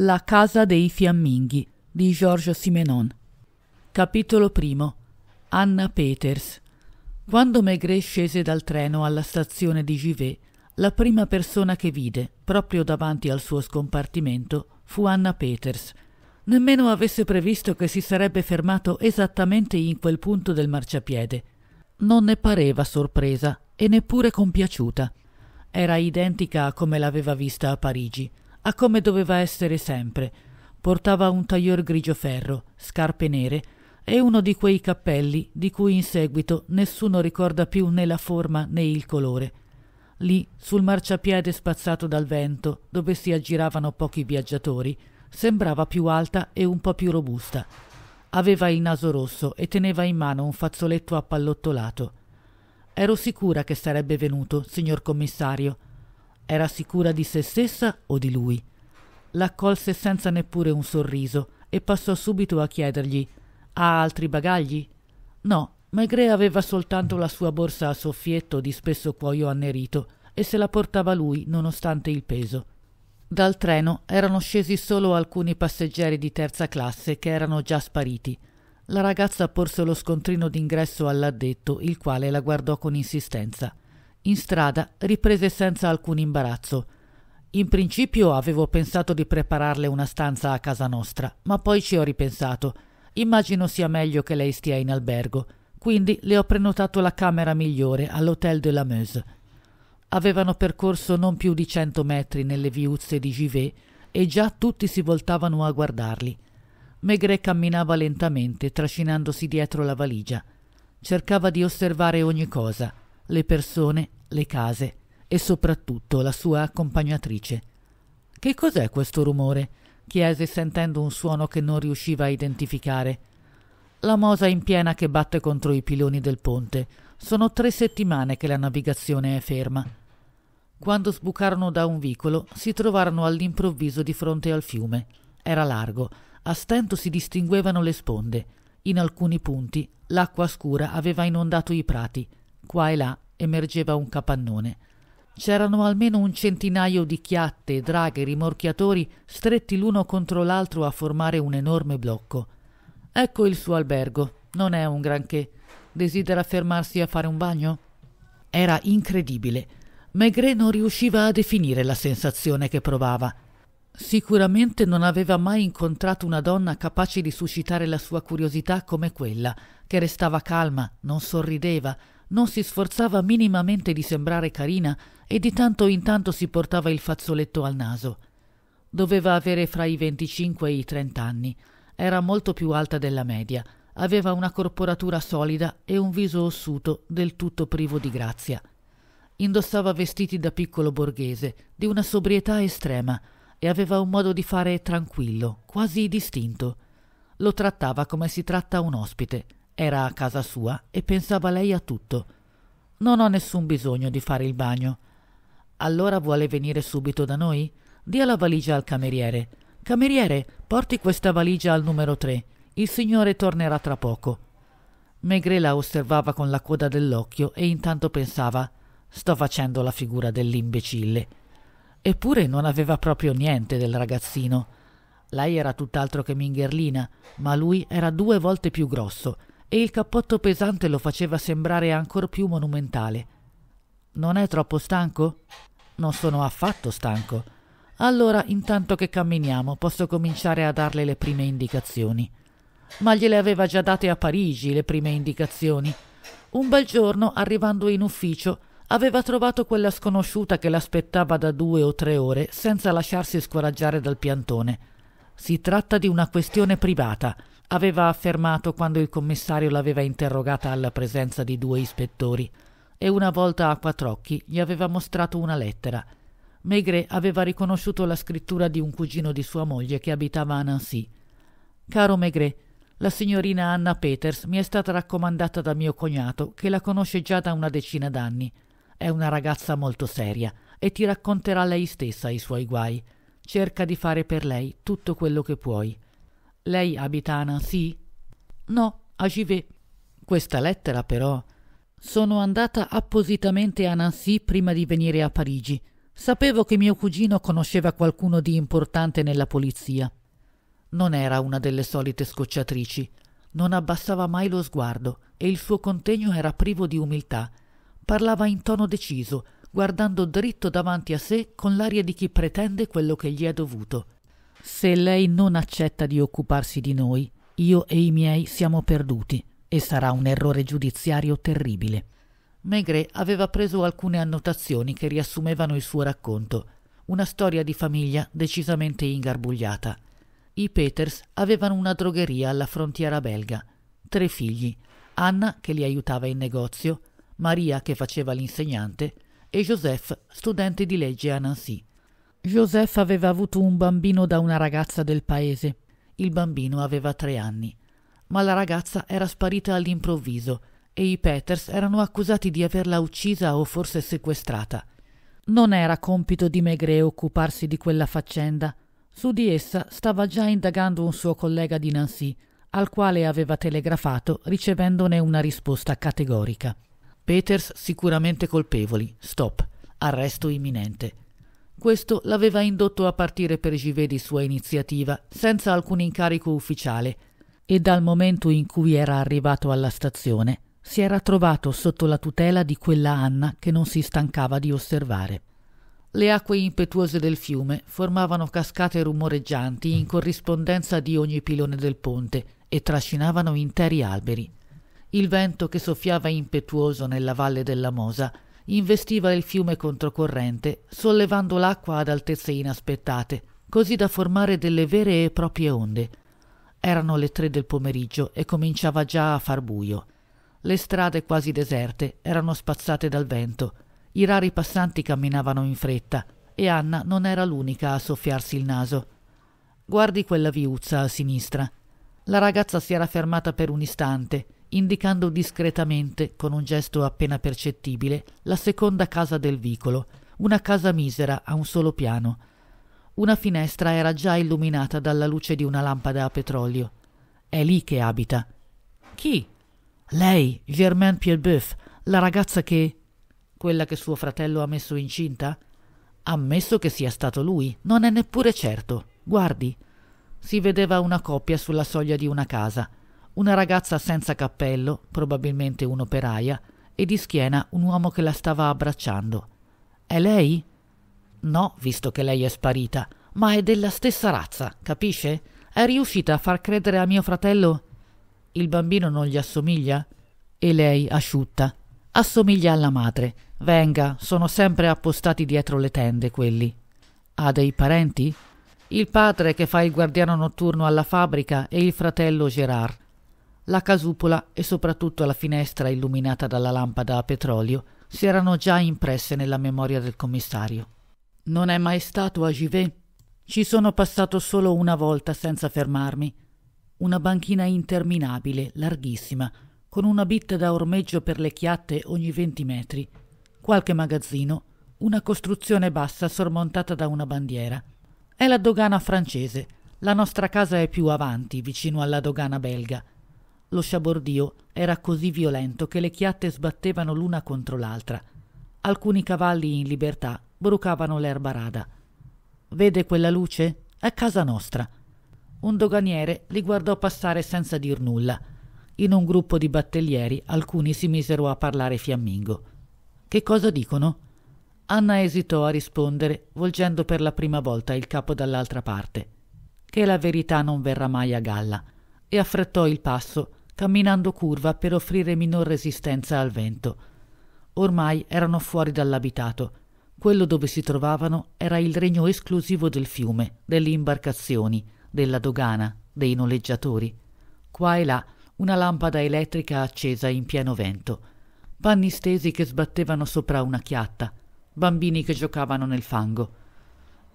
La casa dei fiamminghi di Georges Simenon. Capitolo primo. Anna Peters. Quando Maigret scese dal treno alla stazione di Givet, la prima persona che vide, proprio davanti al suo scompartimento, fu Anna Peters. Nemmeno avesse previsto che si sarebbe fermato esattamente in quel punto del marciapiede. Non ne pareva sorpresa e neppure compiaciuta. Era identica a come l'aveva vista a Parigi a come doveva essere sempre. Portava un taglior grigio ferro, scarpe nere e uno di quei cappelli di cui in seguito nessuno ricorda più né la forma né il colore. Lì, sul marciapiede spazzato dal vento, dove si aggiravano pochi viaggiatori, sembrava più alta e un po' più robusta. Aveva il naso rosso e teneva in mano un fazzoletto appallottolato. Ero sicura che sarebbe venuto, signor commissario, era sicura di se stessa o di lui? L'accolse senza neppure un sorriso e passò subito a chiedergli Ha altri bagagli? No, Maigret aveva soltanto la sua borsa a soffietto di spesso cuoio annerito e se la portava lui nonostante il peso. Dal treno erano scesi solo alcuni passeggeri di terza classe che erano già spariti. La ragazza porse lo scontrino d'ingresso all'addetto, il quale la guardò con insistenza. In strada riprese senza alcun imbarazzo. In principio avevo pensato di prepararle una stanza a casa nostra, ma poi ci ho ripensato. Immagino sia meglio che lei stia in albergo, quindi le ho prenotato la camera migliore all'Hôtel de la Meuse. Avevano percorso non più di cento metri nelle viuzze di Givet e già tutti si voltavano a guardarli. Maigret camminava lentamente, trascinandosi dietro la valigia. Cercava di osservare ogni cosa le persone, le case e soprattutto la sua accompagnatrice. Che cos'è questo rumore? chiese sentendo un suono che non riusciva a identificare. La mosa in piena che batte contro i piloni del ponte. Sono tre settimane che la navigazione è ferma. Quando sbucarono da un vicolo, si trovarono all'improvviso di fronte al fiume. Era largo, a stento si distinguevano le sponde. In alcuni punti l'acqua scura aveva inondato i prati. Qua e là emergeva un capannone. C'erano almeno un centinaio di chiatte, draghe, rimorchiatori stretti l'uno contro l'altro a formare un enorme blocco. Ecco il suo albergo. Non è un granché. Desidera fermarsi a fare un bagno? Era incredibile. Maigret non riusciva a definire la sensazione che provava. Sicuramente non aveva mai incontrato una donna capace di suscitare la sua curiosità come quella, che restava calma, non sorrideva, non si sforzava minimamente di sembrare carina e di tanto in tanto si portava il fazzoletto al naso. Doveva avere fra i 25 e i 30 anni. Era molto più alta della media. Aveva una corporatura solida e un viso ossuto del tutto privo di grazia. Indossava vestiti da piccolo borghese, di una sobrietà estrema, e aveva un modo di fare tranquillo, quasi distinto. Lo trattava come si tratta un ospite era a casa sua e pensava lei a tutto. Non ho nessun bisogno di fare il bagno. Allora vuole venire subito da noi? Dia la valigia al cameriere. Cameriere, porti questa valigia al numero 3. Il signore tornerà tra poco. Maigret la osservava con la coda dell'occhio e intanto pensava sto facendo la figura dell'imbecille. Eppure non aveva proprio niente del ragazzino. Lei era tutt'altro che mingherlina, ma lui era due volte più grosso e il cappotto pesante lo faceva sembrare ancor più monumentale. Non è troppo stanco? Non sono affatto stanco. Allora, intanto che camminiamo, posso cominciare a darle le prime indicazioni. Ma gliele aveva già date a Parigi le prime indicazioni. Un bel giorno, arrivando in ufficio, aveva trovato quella sconosciuta che l'aspettava da due o tre ore senza lasciarsi scoraggiare dal piantone. Si tratta di una questione privata aveva affermato quando il commissario l'aveva interrogata alla presenza di due ispettori, e una volta a Quattrocchi gli aveva mostrato una lettera. Maigret aveva riconosciuto la scrittura di un cugino di sua moglie che abitava a Nancy. Caro Maigret, la signorina Anna Peters mi è stata raccomandata da mio cognato che la conosce già da una decina d'anni. È una ragazza molto seria e ti racconterà lei stessa i suoi guai. Cerca di fare per lei tutto quello che puoi. Lei abita a Nancy? No, a Givet. Questa lettera però. Sono andata appositamente a Nancy prima di venire a Parigi. Sapevo che mio cugino conosceva qualcuno di importante nella polizia. Non era una delle solite scocciatrici. Non abbassava mai lo sguardo e il suo contegno era privo di umiltà. Parlava in tono deciso, guardando dritto davanti a sé con l'aria di chi pretende quello che gli è dovuto. Se lei non accetta di occuparsi di noi, io e i miei siamo perduti e sarà un errore giudiziario terribile. Maigret aveva preso alcune annotazioni che riassumevano il suo racconto, una storia di famiglia decisamente ingarbugliata. I Peters avevano una drogheria alla frontiera belga, tre figli, Anna che li aiutava in negozio, Maria che faceva l'insegnante e Joseph, studente di legge a Nancy. Joseph aveva avuto un bambino da una ragazza del paese. Il bambino aveva tre anni. Ma la ragazza era sparita all'improvviso e i Peters erano accusati di averla uccisa o forse sequestrata. Non era compito di Maigret occuparsi di quella faccenda. Su di essa stava già indagando un suo collega di Nancy, al quale aveva telegrafato ricevendone una risposta categorica. Peters sicuramente colpevoli, stop, arresto imminente. Questo l'aveva indotto a partire per Givet di sua iniziativa, senza alcun incarico ufficiale, e dal momento in cui era arrivato alla stazione si era trovato sotto la tutela di quella Anna che non si stancava di osservare. Le acque impetuose del fiume formavano cascate rumoreggianti in corrispondenza di ogni pilone del ponte e trascinavano interi alberi. Il vento che soffiava impetuoso nella valle della Mosa investiva il fiume controcorrente, sollevando l'acqua ad altezze inaspettate, così da formare delle vere e proprie onde. Erano le tre del pomeriggio e cominciava già a far buio. Le strade quasi deserte erano spazzate dal vento, i rari passanti camminavano in fretta e Anna non era l'unica a soffiarsi il naso. Guardi quella viuzza a sinistra. La ragazza si era fermata per un istante indicando discretamente, con un gesto appena percettibile, la seconda casa del vicolo, una casa misera a un solo piano. Una finestra era già illuminata dalla luce di una lampada a petrolio. È lì che abita. Chi? Lei, Germaine Pielbeuf, la ragazza che. quella che suo fratello ha messo incinta? Ammesso che sia stato lui, non è neppure certo. Guardi. Si vedeva una coppia sulla soglia di una casa una ragazza senza cappello, probabilmente un'operaia, e di schiena un uomo che la stava abbracciando. È lei? No, visto che lei è sparita, ma è della stessa razza, capisce? È riuscita a far credere a mio fratello. Il bambino non gli assomiglia? E lei, asciutta, assomiglia alla madre. Venga, sono sempre appostati dietro le tende quelli. Ha dei parenti? Il padre che fa il guardiano notturno alla fabbrica e il fratello Gerard la casupola e soprattutto la finestra illuminata dalla lampada a petrolio si erano già impresse nella memoria del commissario. Non è mai stato a Givet. Ci sono passato solo una volta senza fermarmi. Una banchina interminabile, larghissima, con una bitta da ormeggio per le chiatte ogni venti metri, qualche magazzino, una costruzione bassa sormontata da una bandiera. È la dogana francese. La nostra casa è più avanti, vicino alla dogana belga. Lo sciabordio era così violento che le chiatte sbattevano l'una contro l'altra. Alcuni cavalli in libertà brucavano l'erba rada. Vede quella luce? È casa nostra. Un doganiere li guardò passare senza dir nulla. In un gruppo di battellieri alcuni si misero a parlare fiammingo. Che cosa dicono? Anna esitò a rispondere, volgendo per la prima volta il capo dall'altra parte. Che la verità non verrà mai a galla, e affrettò il passo camminando curva per offrire minor resistenza al vento. Ormai erano fuori dall'abitato. Quello dove si trovavano era il regno esclusivo del fiume, delle imbarcazioni, della dogana, dei noleggiatori. Qua e là una lampada elettrica accesa in pieno vento, panni stesi che sbattevano sopra una chiatta, bambini che giocavano nel fango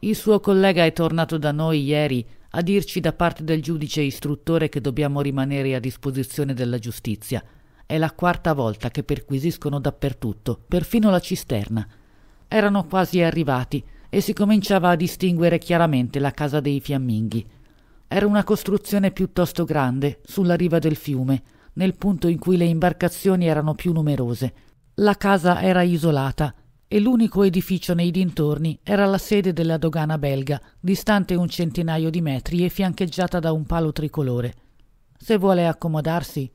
il suo collega è tornato da noi ieri a dirci da parte del giudice istruttore che dobbiamo rimanere a disposizione della giustizia. È la quarta volta che perquisiscono dappertutto, perfino la cisterna. Erano quasi arrivati e si cominciava a distinguere chiaramente la casa dei fiamminghi. Era una costruzione piuttosto grande, sulla riva del fiume, nel punto in cui le imbarcazioni erano più numerose. La casa era isolata e l'unico edificio nei dintorni era la sede della dogana belga, distante un centinaio di metri e fiancheggiata da un palo tricolore. Se vuole accomodarsi.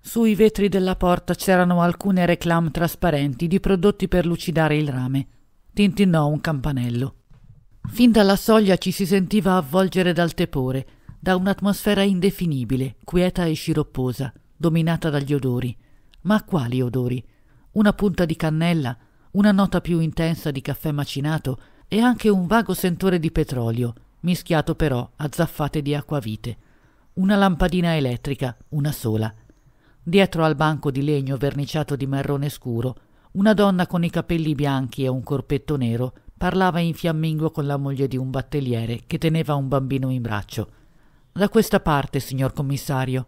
Sui vetri della porta c'erano alcune reclame trasparenti di prodotti per lucidare il rame. Tintinnò un campanello. Fin dalla soglia ci si sentiva avvolgere dal tepore, da un'atmosfera indefinibile, quieta e sciropposa, dominata dagli odori. Ma quali odori? Una punta di cannella, una nota più intensa di caffè macinato e anche un vago sentore di petrolio, mischiato però a zaffate di acquavite. Una lampadina elettrica, una sola. Dietro al banco di legno verniciato di marrone scuro, una donna con i capelli bianchi e un corpetto nero parlava in fiammingo con la moglie di un battelliere che teneva un bambino in braccio. Da questa parte, signor commissario.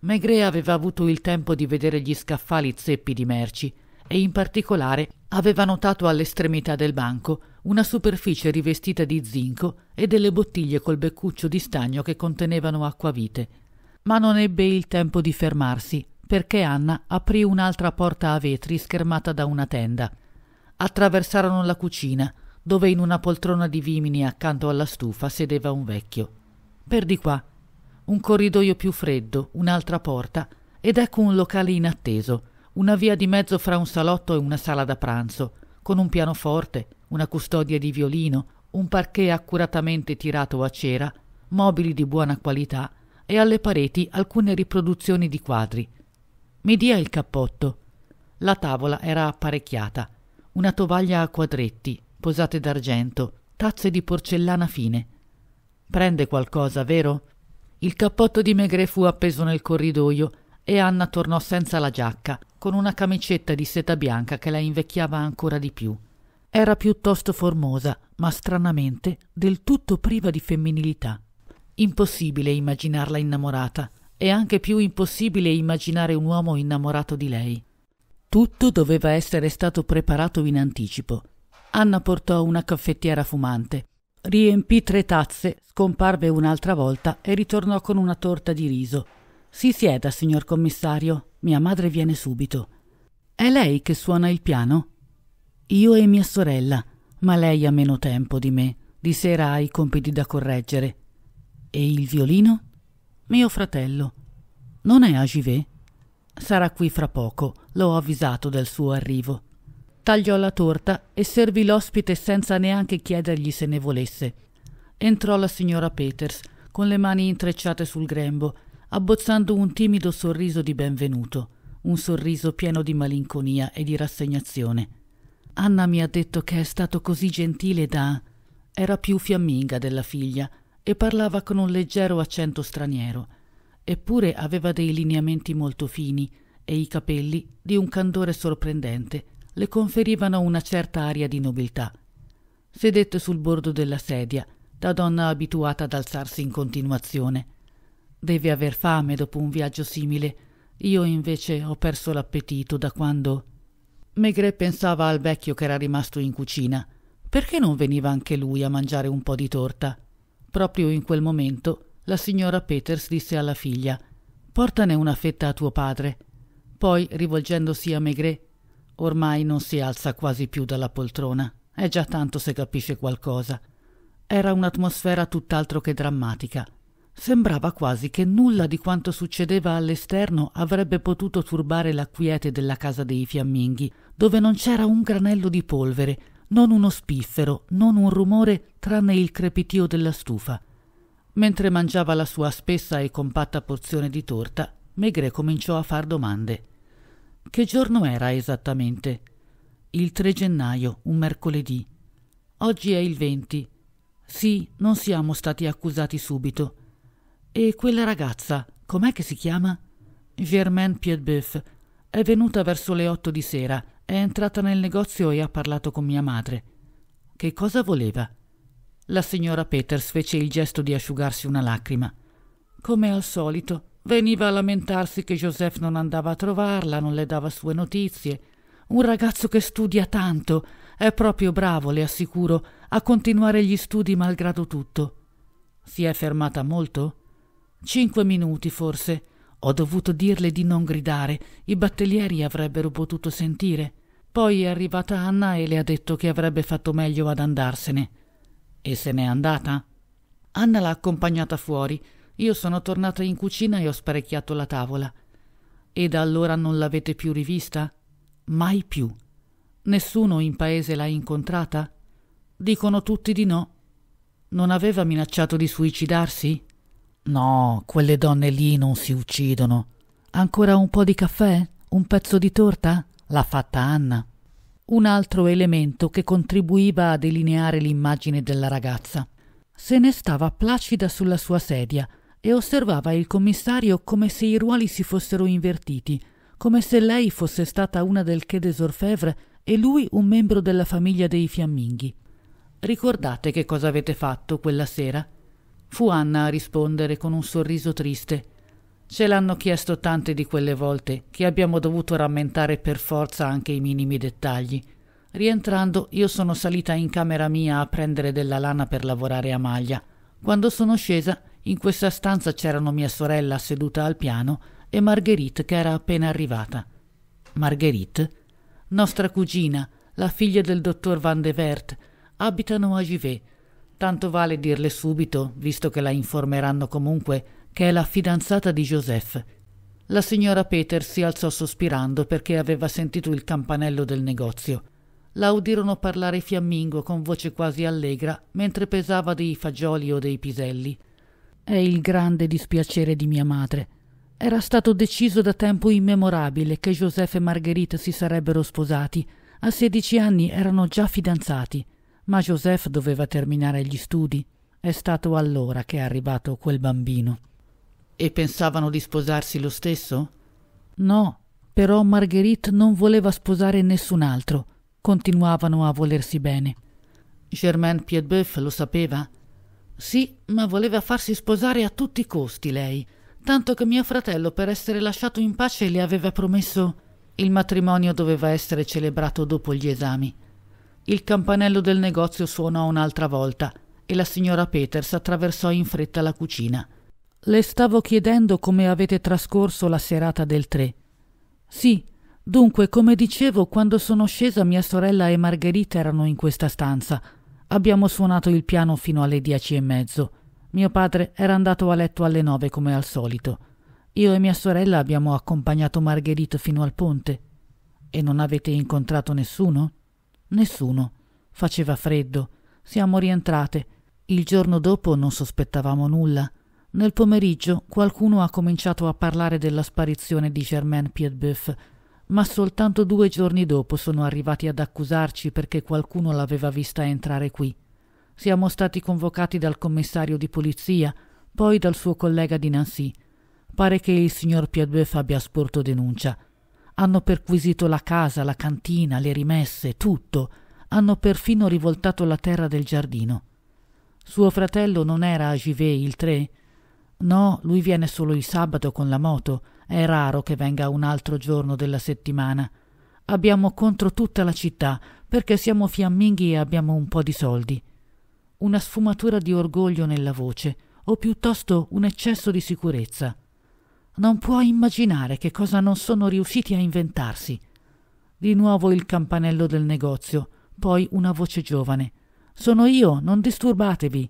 Maigret aveva avuto il tempo di vedere gli scaffali zeppi di merci e in particolare aveva notato all'estremità del banco una superficie rivestita di zinco e delle bottiglie col beccuccio di stagno che contenevano acquavite. Ma non ebbe il tempo di fermarsi, perché Anna aprì un'altra porta a vetri schermata da una tenda. Attraversarono la cucina, dove in una poltrona di vimini accanto alla stufa sedeva un vecchio. Per di qua, un corridoio più freddo, un'altra porta, ed ecco un locale inatteso, una via di mezzo fra un salotto e una sala da pranzo, con un pianoforte, una custodia di violino, un parquet accuratamente tirato a cera, mobili di buona qualità e alle pareti alcune riproduzioni di quadri. Mi dia il cappotto. La tavola era apparecchiata, una tovaglia a quadretti, posate d'argento, tazze di porcellana fine. Prende qualcosa, vero? Il cappotto di Maigret fu appeso nel corridoio e Anna tornò senza la giacca, con una camicetta di seta bianca che la invecchiava ancora di più. Era piuttosto formosa, ma stranamente del tutto priva di femminilità. Impossibile immaginarla innamorata, e anche più impossibile immaginare un uomo innamorato di lei. Tutto doveva essere stato preparato in anticipo. Anna portò una caffettiera fumante, riempì tre tazze, scomparve un'altra volta e ritornò con una torta di riso, si sieda, signor commissario. Mia madre viene subito. È lei che suona il piano? Io e mia sorella, ma lei ha meno tempo di me. Di sera ha i compiti da correggere. E il violino? Mio fratello. Non è a Givet? Sarà qui fra poco, l'ho avvisato del suo arrivo. Tagliò la torta e servì l'ospite senza neanche chiedergli se ne volesse. Entrò la signora Peters, con le mani intrecciate sul grembo abbozzando un timido sorriso di benvenuto, un sorriso pieno di malinconia e di rassegnazione. Anna mi ha detto che è stato così gentile da... Era più fiamminga della figlia e parlava con un leggero accento straniero. Eppure aveva dei lineamenti molto fini e i capelli, di un candore sorprendente, le conferivano una certa aria di nobiltà. Sedette sul bordo della sedia, da donna abituata ad alzarsi in continuazione. Deve aver fame dopo un viaggio simile. Io invece ho perso l'appetito da quando. Maigret pensava al vecchio che era rimasto in cucina. Perché non veniva anche lui a mangiare un po' di torta? Proprio in quel momento la signora Peters disse alla figlia: Portane una fetta a tuo padre. Poi, rivolgendosi a Maigret, ormai non si alza quasi più dalla poltrona. È già tanto se capisce qualcosa. Era un'atmosfera tutt'altro che drammatica. Sembrava quasi che nulla di quanto succedeva all'esterno avrebbe potuto turbare la quiete della casa dei fiamminghi, dove non c'era un granello di polvere, non uno spiffero, non un rumore tranne il crepitio della stufa. Mentre mangiava la sua spessa e compatta porzione di torta, Maigret cominciò a far domande. Che giorno era esattamente? Il 3 gennaio, un mercoledì. Oggi è il 20. Sì, non siamo stati accusati subito. E quella ragazza, com'è che si chiama? Germaine Piedbeuf. È venuta verso le otto di sera, è entrata nel negozio e ha parlato con mia madre. Che cosa voleva? La signora Peters fece il gesto di asciugarsi una lacrima. Come al solito, veniva a lamentarsi che Joseph non andava a trovarla, non le dava sue notizie. Un ragazzo che studia tanto, è proprio bravo, le assicuro, a continuare gli studi malgrado tutto. Si è fermata molto? Cinque minuti forse. Ho dovuto dirle di non gridare, i battelieri avrebbero potuto sentire. Poi è arrivata Anna e le ha detto che avrebbe fatto meglio ad andarsene. E se n'è andata? Anna l'ha accompagnata fuori. Io sono tornata in cucina e ho sparecchiato la tavola. E da allora non l'avete più rivista? Mai più. Nessuno in paese l'ha incontrata? Dicono tutti di no. Non aveva minacciato di suicidarsi? No, quelle donne lì non si uccidono. Ancora un po' di caffè? Un pezzo di torta? L'ha fatta Anna. Un altro elemento che contribuiva a delineare l'immagine della ragazza. Se ne stava placida sulla sua sedia e osservava il commissario come se i ruoli si fossero invertiti, come se lei fosse stata una del Quai des Orfèvres e lui un membro della famiglia dei fiamminghi. Ricordate che cosa avete fatto quella sera? Fu Anna a rispondere con un sorriso triste. Ce l'hanno chiesto tante di quelle volte che abbiamo dovuto rammentare per forza anche i minimi dettagli. Rientrando, io sono salita in camera mia a prendere della lana per lavorare a maglia. Quando sono scesa, in questa stanza c'erano mia sorella seduta al piano e Marguerite che era appena arrivata. Marguerite? Nostra cugina, la figlia del dottor Van de Vert, abitano a Givet, Tanto vale dirle subito, visto che la informeranno comunque, che è la fidanzata di Joseph. La signora Peters si alzò sospirando perché aveva sentito il campanello del negozio. La udirono parlare fiammingo con voce quasi allegra mentre pesava dei fagioli o dei piselli. È il grande dispiacere di mia madre. Era stato deciso da tempo immemorabile che Joseph e Margherita si sarebbero sposati. A sedici anni erano già fidanzati. Ma Joseph doveva terminare gli studi. È stato allora che è arrivato quel bambino. E pensavano di sposarsi lo stesso? No, però Marguerite non voleva sposare nessun altro. Continuavano a volersi bene. Germaine Piedbeuf lo sapeva? Sì, ma voleva farsi sposare a tutti i costi lei, tanto che mio fratello per essere lasciato in pace le aveva promesso il matrimonio doveva essere celebrato dopo gli esami. Il campanello del negozio suonò un'altra volta e la signora Peters attraversò in fretta la cucina. Le stavo chiedendo come avete trascorso la serata del 3. Sì, dunque, come dicevo, quando sono scesa mia sorella e Margherita erano in questa stanza. Abbiamo suonato il piano fino alle dieci e mezzo. Mio padre era andato a letto alle nove come al solito. Io e mia sorella abbiamo accompagnato Margherita fino al ponte. E non avete incontrato nessuno? Nessuno. Faceva freddo. Siamo rientrate. Il giorno dopo non sospettavamo nulla. Nel pomeriggio qualcuno ha cominciato a parlare della sparizione di Germain Piedbeuf, ma soltanto due giorni dopo sono arrivati ad accusarci perché qualcuno l'aveva vista entrare qui. Siamo stati convocati dal commissario di polizia, poi dal suo collega di Nancy. Pare che il signor Piedbeuf abbia sporto denuncia. Hanno perquisito la casa, la cantina, le rimesse, tutto. Hanno perfino rivoltato la terra del giardino. Suo fratello non era a Givet il 3? No, lui viene solo il sabato con la moto. È raro che venga un altro giorno della settimana. Abbiamo contro tutta la città perché siamo fiamminghi e abbiamo un po' di soldi. Una sfumatura di orgoglio nella voce, o piuttosto un eccesso di sicurezza. Non può immaginare che cosa non sono riusciti a inventarsi. Di nuovo il campanello del negozio, poi una voce giovane. Sono io, non disturbatevi.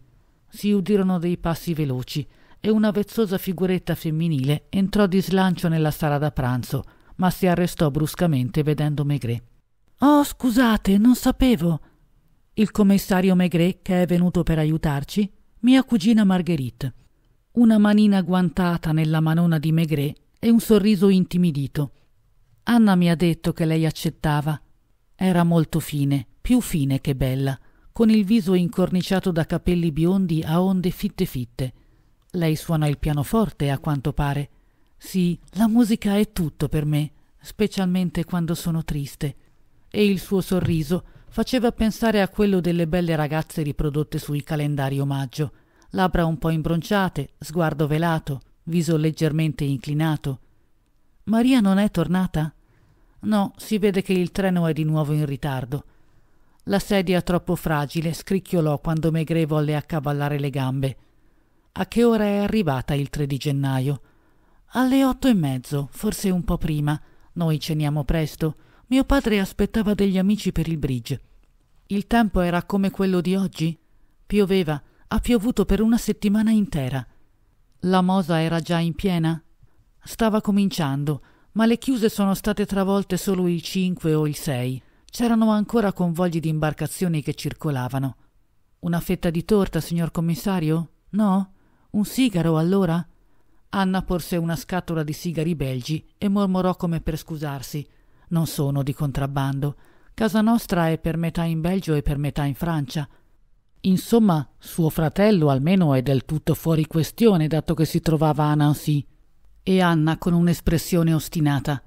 Si udirono dei passi veloci e una vezzosa figuretta femminile entrò di slancio nella sala da pranzo, ma si arrestò bruscamente vedendo Maigret. Oh, scusate, non sapevo. Il commissario Maigret, che è venuto per aiutarci, mia cugina Marguerite una manina guantata nella manona di Maigret e un sorriso intimidito. Anna mi ha detto che lei accettava. Era molto fine, più fine che bella, con il viso incorniciato da capelli biondi a onde fitte fitte. Lei suona il pianoforte, a quanto pare. Sì, la musica è tutto per me, specialmente quando sono triste. E il suo sorriso faceva pensare a quello delle belle ragazze riprodotte sul calendario maggio labbra un po' imbronciate, sguardo velato, viso leggermente inclinato. Maria non è tornata? No, si vede che il treno è di nuovo in ritardo. La sedia troppo fragile scricchiolò quando Megre volle accavallare le gambe. A che ora è arrivata il 3 di gennaio? Alle otto e mezzo, forse un po' prima. Noi ceniamo presto. Mio padre aspettava degli amici per il bridge. Il tempo era come quello di oggi. Pioveva, ha piovuto per una settimana intera. La mosa era già in piena? Stava cominciando, ma le chiuse sono state travolte solo il 5 o il 6. C'erano ancora convogli di imbarcazioni che circolavano. Una fetta di torta, signor commissario? No? Un sigaro allora? Anna porse una scatola di sigari belgi e mormorò come per scusarsi. Non sono di contrabbando. Casa nostra è per metà in Belgio e per metà in Francia. Insomma, suo fratello almeno è del tutto fuori questione dato che si trovava a Nancy. E Anna con un'espressione ostinata.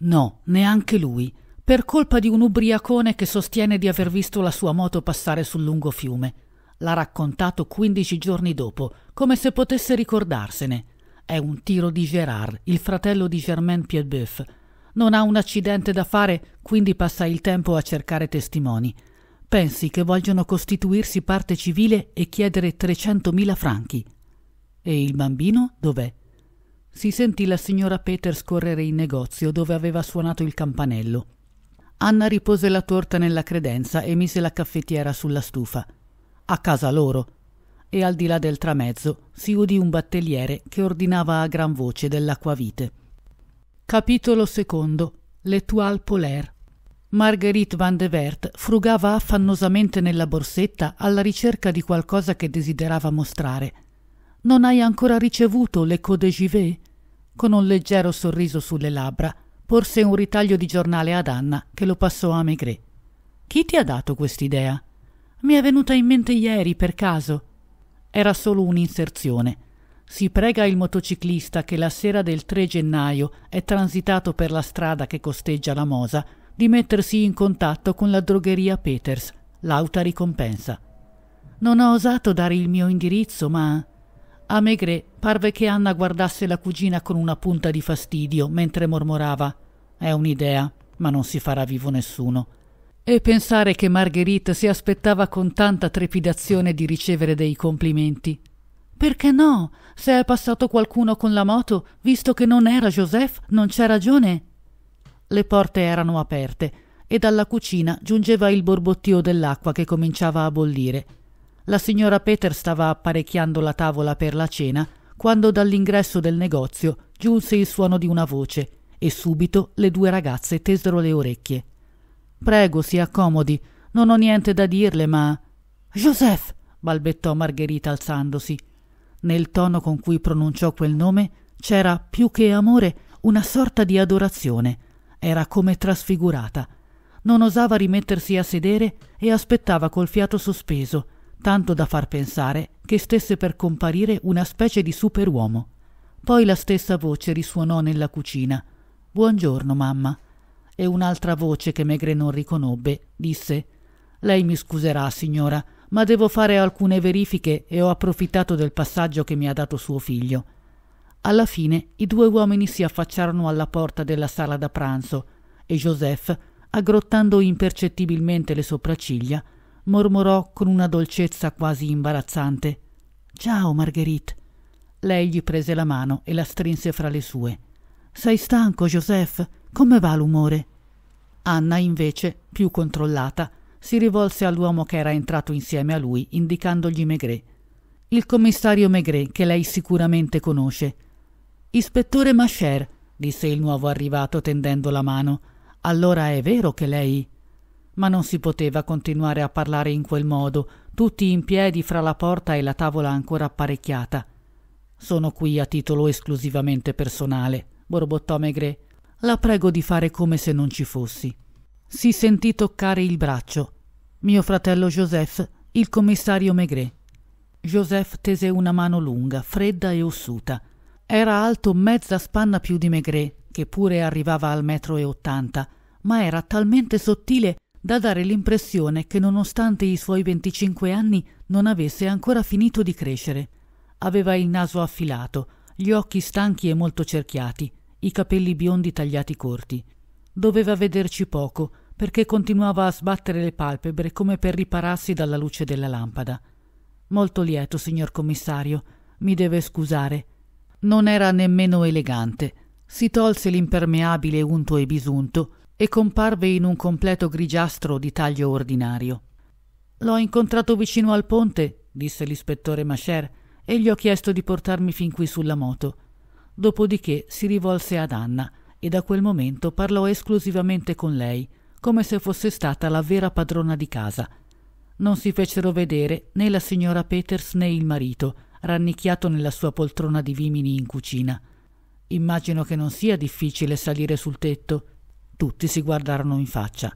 No, neanche lui, per colpa di un ubriacone che sostiene di aver visto la sua moto passare sul lungo fiume. L'ha raccontato quindici giorni dopo, come se potesse ricordarsene. È un tiro di Gérard, il fratello di Germain Piedbeuf. Non ha un accidente da fare, quindi passa il tempo a cercare testimoni. Pensi che vogliono costituirsi parte civile e chiedere 300.000 franchi. E il bambino dov'è? Si sentì la signora Peters correre in negozio dove aveva suonato il campanello. Anna ripose la torta nella credenza e mise la caffettiera sulla stufa. A casa loro. E al di là del tramezzo si udì un battelliere che ordinava a gran voce dell'acquavite. Capitolo secondo. L'Etoile Polaire Marguerite van de Vert frugava affannosamente nella borsetta alla ricerca di qualcosa che desiderava mostrare. Non hai ancora ricevuto le Code Givet? Con un leggero sorriso sulle labbra, porse un ritaglio di giornale ad Anna che lo passò a Maigret. Chi ti ha dato quest'idea? Mi è venuta in mente ieri, per caso. Era solo un'inserzione. Si prega il motociclista che la sera del 3 gennaio è transitato per la strada che costeggia la Mosa di mettersi in contatto con la drogheria Peters, l'auta ricompensa. Non ho osato dare il mio indirizzo, ma... A Maigret parve che Anna guardasse la cugina con una punta di fastidio mentre mormorava «È un'idea, ma non si farà vivo nessuno». E pensare che Marguerite si aspettava con tanta trepidazione di ricevere dei complimenti. Perché no? Se è passato qualcuno con la moto, visto che non era Joseph, non c'è ragione. Le porte erano aperte e dalla cucina giungeva il borbottio dell'acqua che cominciava a bollire. La signora Peter stava apparecchiando la tavola per la cena quando dall'ingresso del negozio giunse il suono di una voce e subito le due ragazze tesero le orecchie. Prego, si accomodi. Non ho niente da dirle, ma. Joseph! balbettò Margherita alzandosi. Nel tono con cui pronunciò quel nome c'era più che amore una sorta di adorazione era come trasfigurata. Non osava rimettersi a sedere e aspettava col fiato sospeso, tanto da far pensare che stesse per comparire una specie di superuomo. Poi la stessa voce risuonò nella cucina. Buongiorno, mamma. E un'altra voce che Megre non riconobbe disse Lei mi scuserà, signora, ma devo fare alcune verifiche e ho approfittato del passaggio che mi ha dato suo figlio. Alla fine i due uomini si affacciarono alla porta della sala da pranzo e Joseph, aggrottando impercettibilmente le sopracciglia, mormorò con una dolcezza quasi imbarazzante Ciao, Marguerite. Lei gli prese la mano e la strinse fra le sue. Sei stanco, Joseph? Come va l'umore? Anna, invece, più controllata, si rivolse all'uomo che era entrato insieme a lui, indicandogli Maigret. Il commissario Maigret, che lei sicuramente conosce, Ispettore Mascher, disse il nuovo arrivato tendendo la mano, allora è vero che lei. Ma non si poteva continuare a parlare in quel modo, tutti in piedi fra la porta e la tavola ancora apparecchiata. Sono qui a titolo esclusivamente personale, borbottò Maigret. La prego di fare come se non ci fossi. Si sentì toccare il braccio. Mio fratello Joseph, il commissario Maigret. Joseph tese una mano lunga, fredda e ossuta. Era alto mezza spanna più di Maigret, che pure arrivava al metro e ottanta, ma era talmente sottile da dare l'impressione che nonostante i suoi 25 anni non avesse ancora finito di crescere. Aveva il naso affilato, gli occhi stanchi e molto cerchiati, i capelli biondi tagliati corti. Doveva vederci poco, perché continuava a sbattere le palpebre come per ripararsi dalla luce della lampada. Molto lieto, signor commissario, mi deve scusare, non era nemmeno elegante. Si tolse l'impermeabile unto e bisunto e comparve in un completo grigiastro di taglio ordinario. L'ho incontrato vicino al ponte, disse l'ispettore Mascher, e gli ho chiesto di portarmi fin qui sulla moto. Dopodiché si rivolse ad Anna e da quel momento parlò esclusivamente con lei, come se fosse stata la vera padrona di casa. Non si fecero vedere né la signora Peters né il marito, rannicchiato nella sua poltrona di vimini in cucina. Immagino che non sia difficile salire sul tetto. Tutti si guardarono in faccia.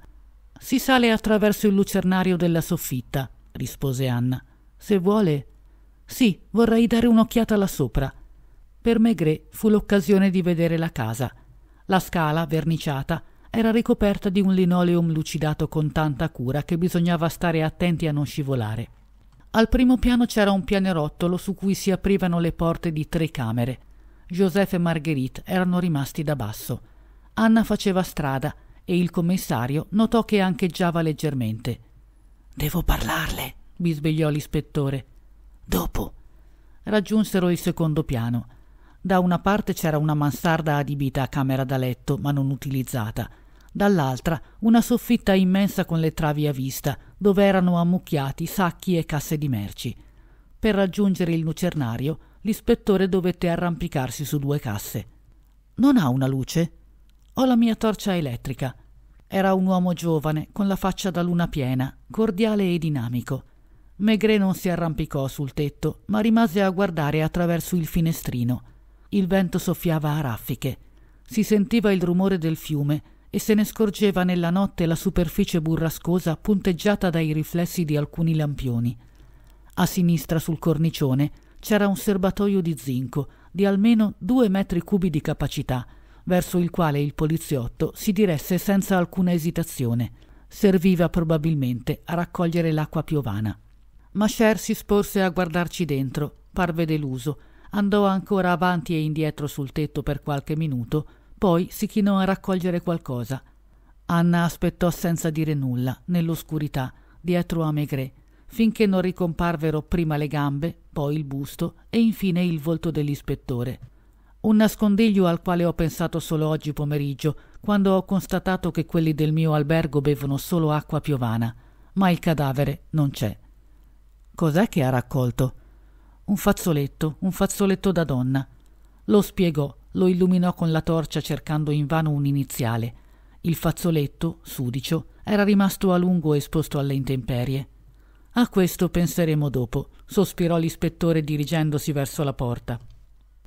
Si sale attraverso il lucernario della soffitta, rispose Anna. Se vuole. Sì, vorrei dare un'occhiata là sopra. Per Maigret fu l'occasione di vedere la casa. La scala, verniciata, era ricoperta di un linoleum lucidato con tanta cura che bisognava stare attenti a non scivolare. Al primo piano c'era un pianerottolo su cui si aprivano le porte di tre camere. Joseph e Marguerite erano rimasti da basso. Anna faceva strada e il commissario notò che ancheggiava leggermente. Devo parlarle, bisbigliò l'ispettore. Dopo. Raggiunsero il secondo piano. Da una parte c'era una mansarda adibita a camera da letto, ma non utilizzata. Dall'altra una soffitta immensa con le travi a vista, dove erano ammucchiati sacchi e casse di merci. Per raggiungere il lucernario, l'ispettore dovette arrampicarsi su due casse. Non ha una luce? Ho la mia torcia elettrica. Era un uomo giovane, con la faccia da luna piena, cordiale e dinamico. Maigret non si arrampicò sul tetto, ma rimase a guardare attraverso il finestrino. Il vento soffiava a raffiche. Si sentiva il rumore del fiume e se ne scorgeva nella notte la superficie burrascosa punteggiata dai riflessi di alcuni lampioni. A sinistra sul cornicione c'era un serbatoio di zinco di almeno due metri cubi di capacità, verso il quale il poliziotto si diresse senza alcuna esitazione. Serviva probabilmente a raccogliere l'acqua piovana. Ma Cher si sporse a guardarci dentro, parve deluso, andò ancora avanti e indietro sul tetto per qualche minuto, poi si chinò a raccogliere qualcosa. Anna aspettò senza dire nulla, nell'oscurità, dietro a Maigret, finché non ricomparvero prima le gambe, poi il busto e infine il volto dell'ispettore. Un nascondiglio al quale ho pensato solo oggi pomeriggio, quando ho constatato che quelli del mio albergo bevono solo acqua piovana, ma il cadavere non c'è. Cos'è che ha raccolto? Un fazzoletto, un fazzoletto da donna. Lo spiegò lo illuminò con la torcia cercando invano un iniziale. Il fazzoletto, sudicio, era rimasto a lungo esposto alle intemperie. A questo penseremo dopo, sospirò l'ispettore dirigendosi verso la porta.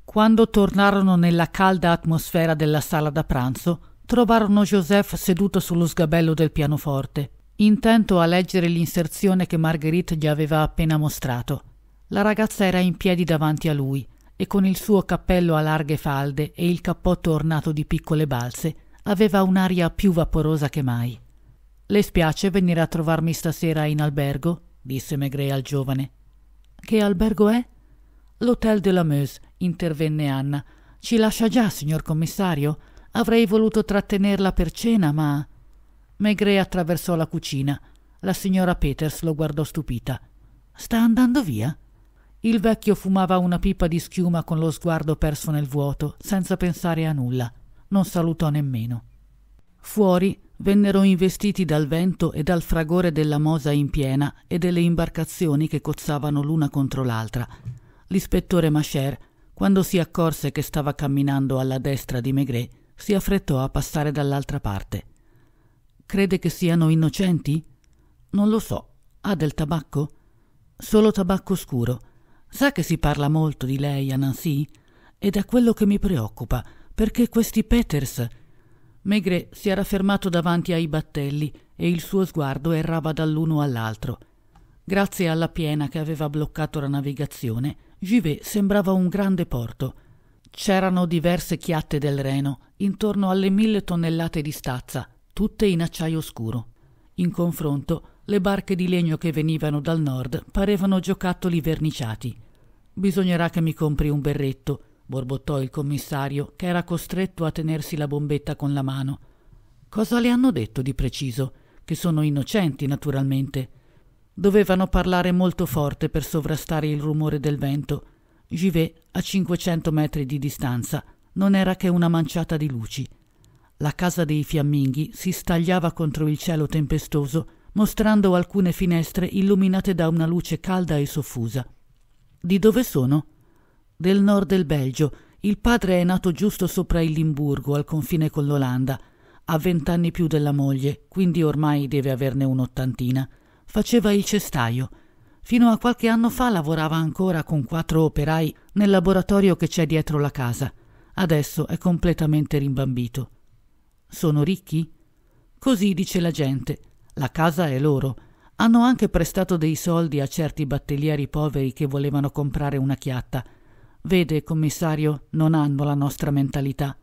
Quando tornarono nella calda atmosfera della sala da pranzo, trovarono Joseph seduto sullo sgabello del pianoforte, intento a leggere l'inserzione che Marguerite gli aveva appena mostrato. La ragazza era in piedi davanti a lui, e con il suo cappello a larghe falde e il cappotto ornato di piccole balze aveva un'aria più vaporosa che mai. Le spiace venire a trovarmi stasera in albergo? disse Maigret al giovane. Che albergo è? L'Hôtel de la Meuse, intervenne Anna. Ci lascia già, signor commissario? Avrei voluto trattenerla per cena, ma. Maigret attraversò la cucina. La signora Peters lo guardò stupita. Sta andando via? Il vecchio fumava una pipa di schiuma con lo sguardo perso nel vuoto, senza pensare a nulla. Non salutò nemmeno. Fuori vennero investiti dal vento e dal fragore della mosa in piena e delle imbarcazioni che cozzavano l'una contro l'altra. L'ispettore Macher, quando si accorse che stava camminando alla destra di Maigret, si affrettò a passare dall'altra parte. Crede che siano innocenti? Non lo so. Ha del tabacco? Solo tabacco scuro. Sa che si parla molto di lei a Nancy? Ed è quello che mi preoccupa, perché questi Peters. Maigret si era fermato davanti ai battelli e il suo sguardo errava dall'uno all'altro. Grazie alla piena che aveva bloccato la navigazione, Givet sembrava un grande porto. C'erano diverse chiatte del Reno, intorno alle mille tonnellate di stazza, tutte in acciaio scuro. In confronto, le barche di legno che venivano dal nord parevano giocattoli verniciati. Bisognerà che mi compri un berretto, borbottò il commissario, che era costretto a tenersi la bombetta con la mano. Cosa le hanno detto di preciso? Che sono innocenti, naturalmente. Dovevano parlare molto forte per sovrastare il rumore del vento. Givet, a 500 metri di distanza, non era che una manciata di luci. La casa dei fiamminghi si stagliava contro il cielo tempestoso, mostrando alcune finestre illuminate da una luce calda e soffusa. Di dove sono? Del nord del Belgio. Il padre è nato giusto sopra il Limburgo, al confine con l'Olanda. Ha vent'anni più della moglie, quindi ormai deve averne un'ottantina. Faceva il cestaio. Fino a qualche anno fa lavorava ancora con quattro operai nel laboratorio che c'è dietro la casa. Adesso è completamente rimbambito. Sono ricchi? Così dice la gente. La casa è loro. Hanno anche prestato dei soldi a certi battelieri poveri che volevano comprare una chiatta. Vede, commissario, non hanno la nostra mentalità.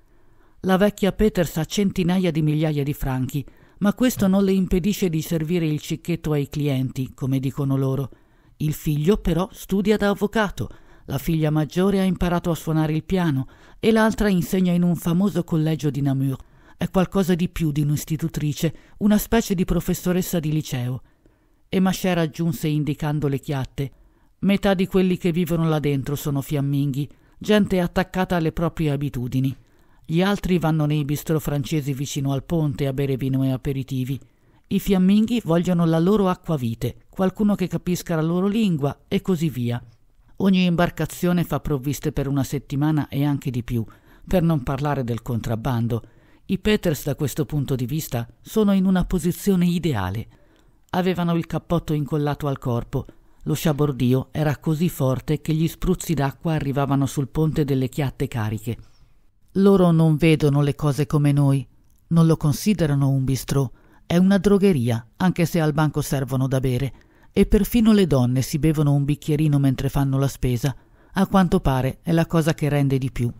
La vecchia Peters ha centinaia di migliaia di franchi, ma questo non le impedisce di servire il cicchetto ai clienti, come dicono loro. Il figlio però studia da avvocato, la figlia maggiore ha imparato a suonare il piano e l'altra insegna in un famoso collegio di Namur è qualcosa di più di un'istitutrice, una specie di professoressa di liceo. E Mascher aggiunse indicando le chiatte. Metà di quelli che vivono là dentro sono fiamminghi, gente attaccata alle proprie abitudini. Gli altri vanno nei bistro francesi vicino al ponte a bere vino e aperitivi. I fiamminghi vogliono la loro acquavite, qualcuno che capisca la loro lingua e così via. Ogni imbarcazione fa provviste per una settimana e anche di più, per non parlare del contrabbando, i Peters da questo punto di vista sono in una posizione ideale. Avevano il cappotto incollato al corpo, lo sciabordio era così forte che gli spruzzi d'acqua arrivavano sul ponte delle chiatte cariche. Loro non vedono le cose come noi, non lo considerano un bistrò, è una drogheria, anche se al banco servono da bere, e perfino le donne si bevono un bicchierino mentre fanno la spesa. A quanto pare è la cosa che rende di più.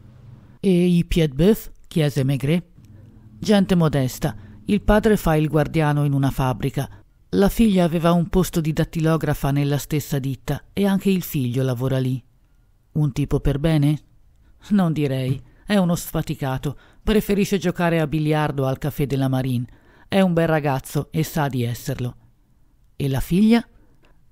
E i pied bœuf? chiese Maigret. Gente modesta. Il padre fa il guardiano in una fabbrica. La figlia aveva un posto di dattilografa nella stessa ditta e anche il figlio lavora lì. Un tipo per bene? Non direi. È uno sfaticato. Preferisce giocare a biliardo al caffè della Marine. È un bel ragazzo e sa di esserlo. E la figlia?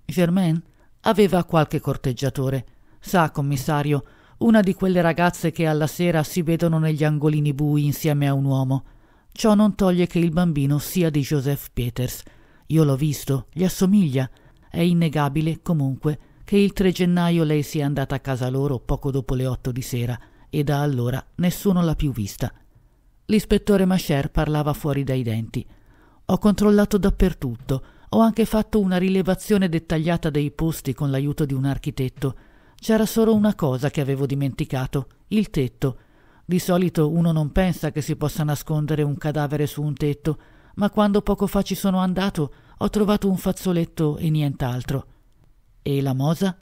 Germain aveva qualche corteggiatore. Sa, commissario, una di quelle ragazze che alla sera si vedono negli angolini bui insieme a un uomo. Ciò non toglie che il bambino sia di Joseph Peters. Io l'ho visto, gli assomiglia. È innegabile, comunque, che il 3 gennaio lei sia andata a casa loro poco dopo le otto di sera e da allora nessuno l'ha più vista. L'ispettore Macher parlava fuori dai denti. Ho controllato dappertutto, ho anche fatto una rilevazione dettagliata dei posti con l'aiuto di un architetto. C'era solo una cosa che avevo dimenticato, il tetto. Di solito uno non pensa che si possa nascondere un cadavere su un tetto, ma quando poco fa ci sono andato ho trovato un fazzoletto e nient'altro. E la mosa?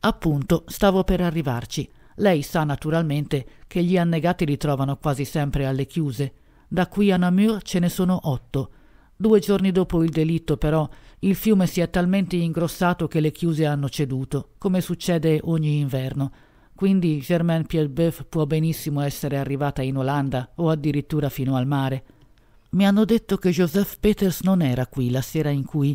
Appunto, stavo per arrivarci. Lei sa naturalmente che gli annegati li trovano quasi sempre alle chiuse. Da qui a Namur ce ne sono otto. Due giorni dopo il delitto, però, il fiume si è talmente ingrossato che le chiuse hanno ceduto, come succede ogni inverno. Quindi Germaine Pielbeuf può benissimo essere arrivata in Olanda o addirittura fino al mare. Mi hanno detto che Joseph Peters non era qui la sera in cui.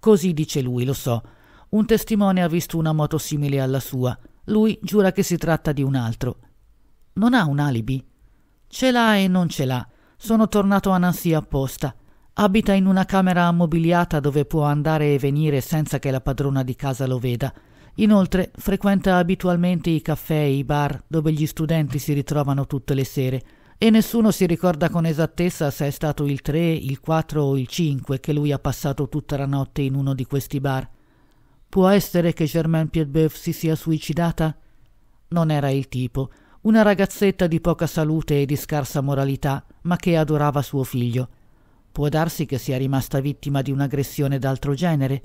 Così dice lui, lo so. Un testimone ha visto una moto simile alla sua. Lui giura che si tratta di un altro. Non ha un alibi? Ce l'ha e non ce l'ha. Sono tornato a Nancy apposta. Abita in una camera ammobiliata dove può andare e venire senza che la padrona di casa lo veda. Inoltre frequenta abitualmente i caffè e i bar dove gli studenti si ritrovano tutte le sere e nessuno si ricorda con esattezza se è stato il 3, il 4 o il 5 che lui ha passato tutta la notte in uno di questi bar. Può essere che Germain Piedbeuf si sia suicidata? Non era il tipo, una ragazzetta di poca salute e di scarsa moralità, ma che adorava suo figlio. Può darsi che sia rimasta vittima di un'aggressione d'altro genere.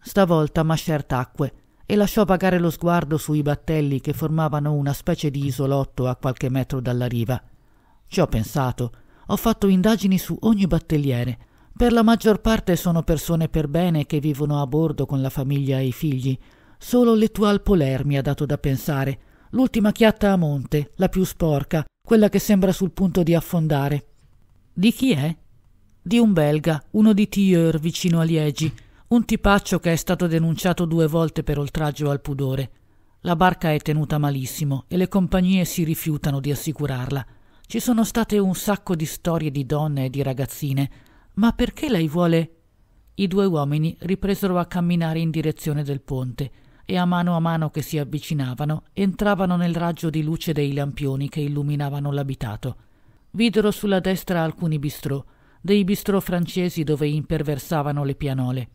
Stavolta Mascher tacque e lasciò vagare lo sguardo sui battelli che formavano una specie di isolotto a qualche metro dalla riva. Ci ho pensato. Ho fatto indagini su ogni battelliere. Per la maggior parte sono persone per bene che vivono a bordo con la famiglia e i figli. Solo l'Etoile Poler mi ha dato da pensare. L'ultima chiatta a monte, la più sporca, quella che sembra sul punto di affondare. Di chi è? Di un belga, uno di Tieur vicino a Liegi. Un tipaccio che è stato denunciato due volte per oltraggio al pudore. La barca è tenuta malissimo e le compagnie si rifiutano di assicurarla. Ci sono state un sacco di storie di donne e di ragazzine. Ma perché lei vuole? I due uomini ripresero a camminare in direzione del ponte e a mano a mano che si avvicinavano entravano nel raggio di luce dei lampioni che illuminavano l'abitato. Videro sulla destra alcuni bistrò, dei bistrò francesi dove imperversavano le pianole.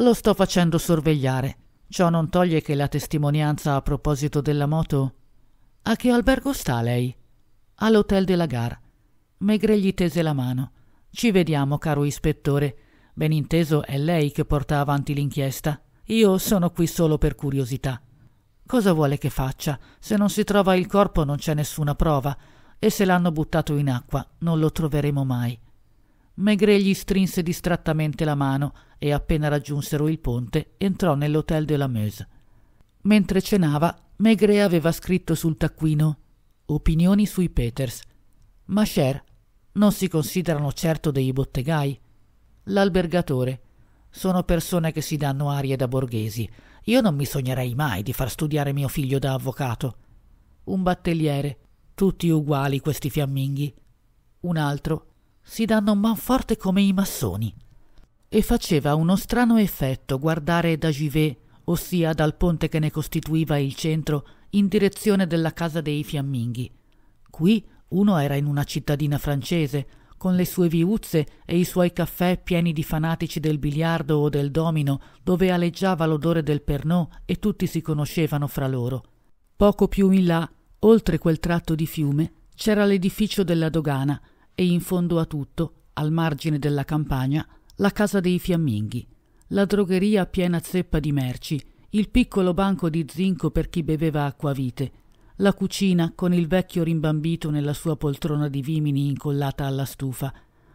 Lo sto facendo sorvegliare. Ciò non toglie che la testimonianza a proposito della moto. A che albergo sta lei? All'hotel della Gare. Megre gli tese la mano. Ci vediamo, caro ispettore. Ben inteso, è lei che porta avanti l'inchiesta. Io sono qui solo per curiosità. Cosa vuole che faccia? Se non si trova il corpo non c'è nessuna prova, e se l'hanno buttato in acqua non lo troveremo mai. Maigret gli strinse distrattamente la mano e appena raggiunsero il ponte entrò nell'Hôtel de la Meuse. Mentre cenava, Maigret aveva scritto sul taccuino Opinioni sui Peters. Ma Cher non si considerano certo dei bottegai. L'albergatore. Sono persone che si danno arie da borghesi. Io non mi sognerei mai di far studiare mio figlio da avvocato. Un battelliere. Tutti uguali questi fiamminghi. Un altro si danno manforte come i massoni. E faceva uno strano effetto guardare da Givet, ossia dal ponte che ne costituiva il centro, in direzione della casa dei fiamminghi. Qui uno era in una cittadina francese, con le sue viuzze e i suoi caffè pieni di fanatici del biliardo o del domino, dove aleggiava l'odore del pernò e tutti si conoscevano fra loro. Poco più in là, oltre quel tratto di fiume, c'era l'edificio della dogana, e in fondo a tutto, al margine della campagna, la casa dei fiamminghi, la drogheria piena zeppa di merci, il piccolo banco di zinco per chi beveva acquavite, la cucina con il vecchio rimbambito nella sua poltrona di vimini incollata alla stufa,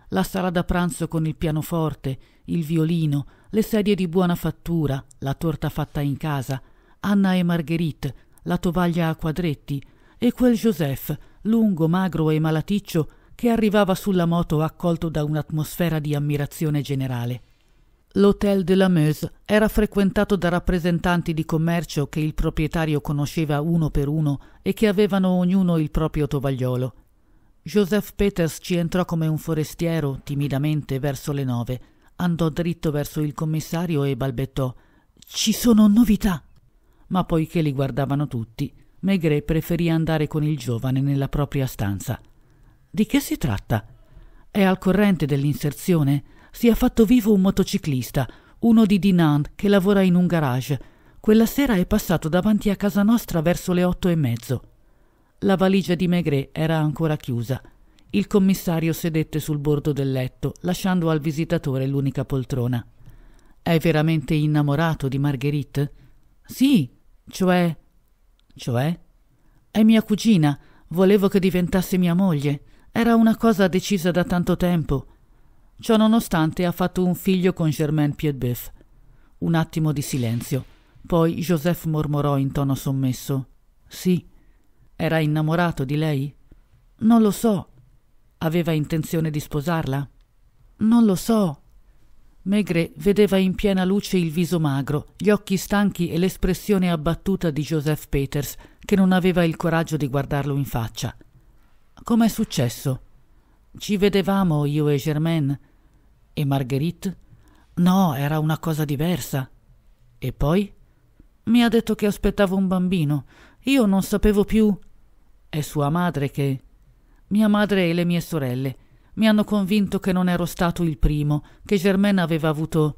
la sala da pranzo con il pianoforte, il violino, le sedie di buona fattura, la torta fatta in casa, Anna e Marguerite, la tovaglia a quadretti, e quel Joseph, lungo, magro e malaticcio, che arrivava sulla moto accolto da un'atmosfera di ammirazione generale. L'Hôtel de la Meuse era frequentato da rappresentanti di commercio che il proprietario conosceva uno per uno e che avevano ognuno il proprio tovagliolo. Joseph Peters ci entrò come un forestiero, timidamente, verso le nove. Andò dritto verso il commissario e balbettò Ci sono novità! Ma poiché li guardavano tutti, Maigret preferì andare con il giovane nella propria stanza. Di che si tratta? È al corrente dell'inserzione? Si è fatto vivo un motociclista, uno di Dinant che lavora in un garage. Quella sera è passato davanti a casa nostra verso le otto e mezzo. La valigia di Maigret era ancora chiusa. Il commissario sedette sul bordo del letto, lasciando al visitatore l'unica poltrona. È veramente innamorato di Marguerite? Sì, cioè. cioè? È mia cugina. Volevo che diventasse mia moglie. Era una cosa decisa da tanto tempo. Ciò nonostante ha fatto un figlio con Germain Piedbeuf. Un attimo di silenzio. Poi Joseph mormorò in tono sommesso. Sì. Era innamorato di lei? Non lo so. Aveva intenzione di sposarla? Non lo so. Maigret vedeva in piena luce il viso magro, gli occhi stanchi e l'espressione abbattuta di Joseph Peters, che non aveva il coraggio di guardarlo in faccia. Com'è successo? Ci vedevamo io e Germaine. E Marguerite? No, era una cosa diversa. E poi? Mi ha detto che aspettavo un bambino. Io non sapevo più. È sua madre che. Mia madre e le mie sorelle mi hanno convinto che non ero stato il primo, che Germaine aveva avuto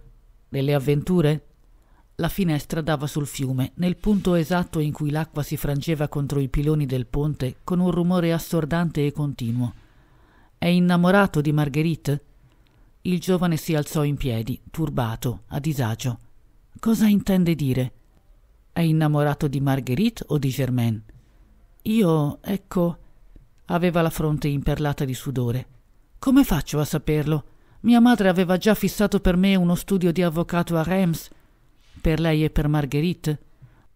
delle avventure? la finestra dava sul fiume, nel punto esatto in cui l'acqua si frangeva contro i piloni del ponte con un rumore assordante e continuo. È innamorato di Marguerite? Il giovane si alzò in piedi, turbato, a disagio. Cosa intende dire? È innamorato di Marguerite o di Germain? Io, ecco. Aveva la fronte imperlata di sudore. Come faccio a saperlo? Mia madre aveva già fissato per me uno studio di avvocato a Reims per lei e per Marguerite?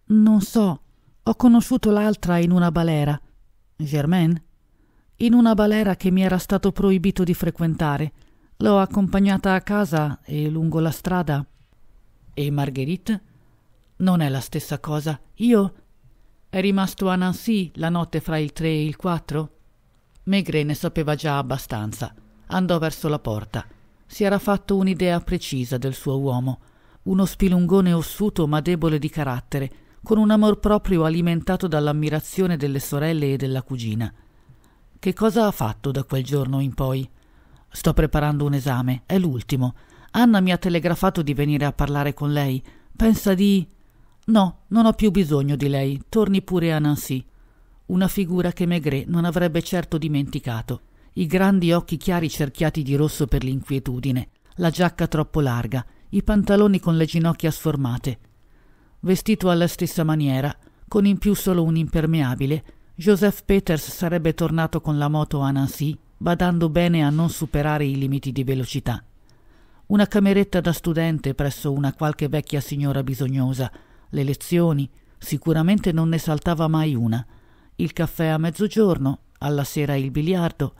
Non so. Ho conosciuto l'altra in una balera. Germaine? In una balera che mi era stato proibito di frequentare. L'ho accompagnata a casa e lungo la strada. E Marguerite? Non è la stessa cosa. Io? È rimasto a Nancy la notte fra il 3 e il 4? Maigret ne sapeva già abbastanza. Andò verso la porta. Si era fatto un'idea precisa del suo uomo uno spilungone ossuto ma debole di carattere, con un amor proprio alimentato dall'ammirazione delle sorelle e della cugina. Che cosa ha fatto da quel giorno in poi? Sto preparando un esame, è l'ultimo. Anna mi ha telegrafato di venire a parlare con lei. Pensa di. No, non ho più bisogno di lei. Torni pure a Nancy. Una figura che Maigret non avrebbe certo dimenticato. I grandi occhi chiari cerchiati di rosso per l'inquietudine, la giacca troppo larga, i pantaloni con le ginocchia sformate. Vestito alla stessa maniera, con in più solo un impermeabile, Joseph Peters sarebbe tornato con la moto a Nancy, badando bene a non superare i limiti di velocità. Una cameretta da studente presso una qualche vecchia signora bisognosa, le lezioni, sicuramente non ne saltava mai una, il caffè a mezzogiorno, alla sera il biliardo.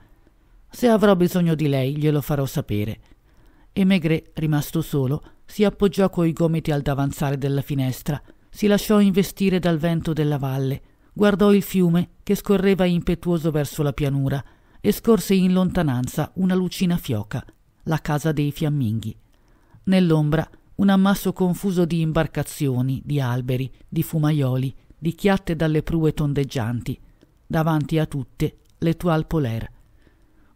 Se avrò bisogno di lei glielo farò sapere e Maigret, rimasto solo, si appoggiò coi gomiti al davanzale della finestra, si lasciò investire dal vento della valle, guardò il fiume che scorreva impetuoso verso la pianura e scorse in lontananza una lucina fioca, la casa dei fiamminghi. Nell'ombra un ammasso confuso di imbarcazioni, di alberi, di fumaioli, di chiatte dalle prue tondeggianti. Davanti a tutte l'étoile Polaire,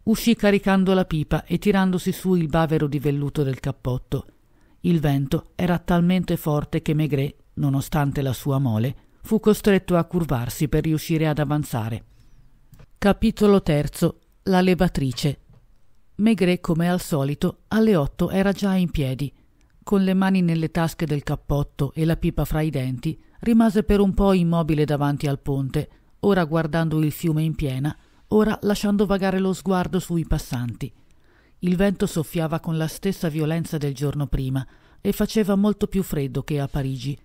uscì caricando la pipa e tirandosi su il bavero di velluto del cappotto. Il vento era talmente forte che Maigret, nonostante la sua mole, fu costretto a curvarsi per riuscire ad avanzare. Capitolo III. La levatrice. Maigret, come al solito, alle otto era già in piedi. Con le mani nelle tasche del cappotto e la pipa fra i denti, rimase per un po' immobile davanti al ponte, ora guardando il fiume in piena, ora lasciando vagare lo sguardo sui passanti. Il vento soffiava con la stessa violenza del giorno prima e faceva molto più freddo che a Parigi.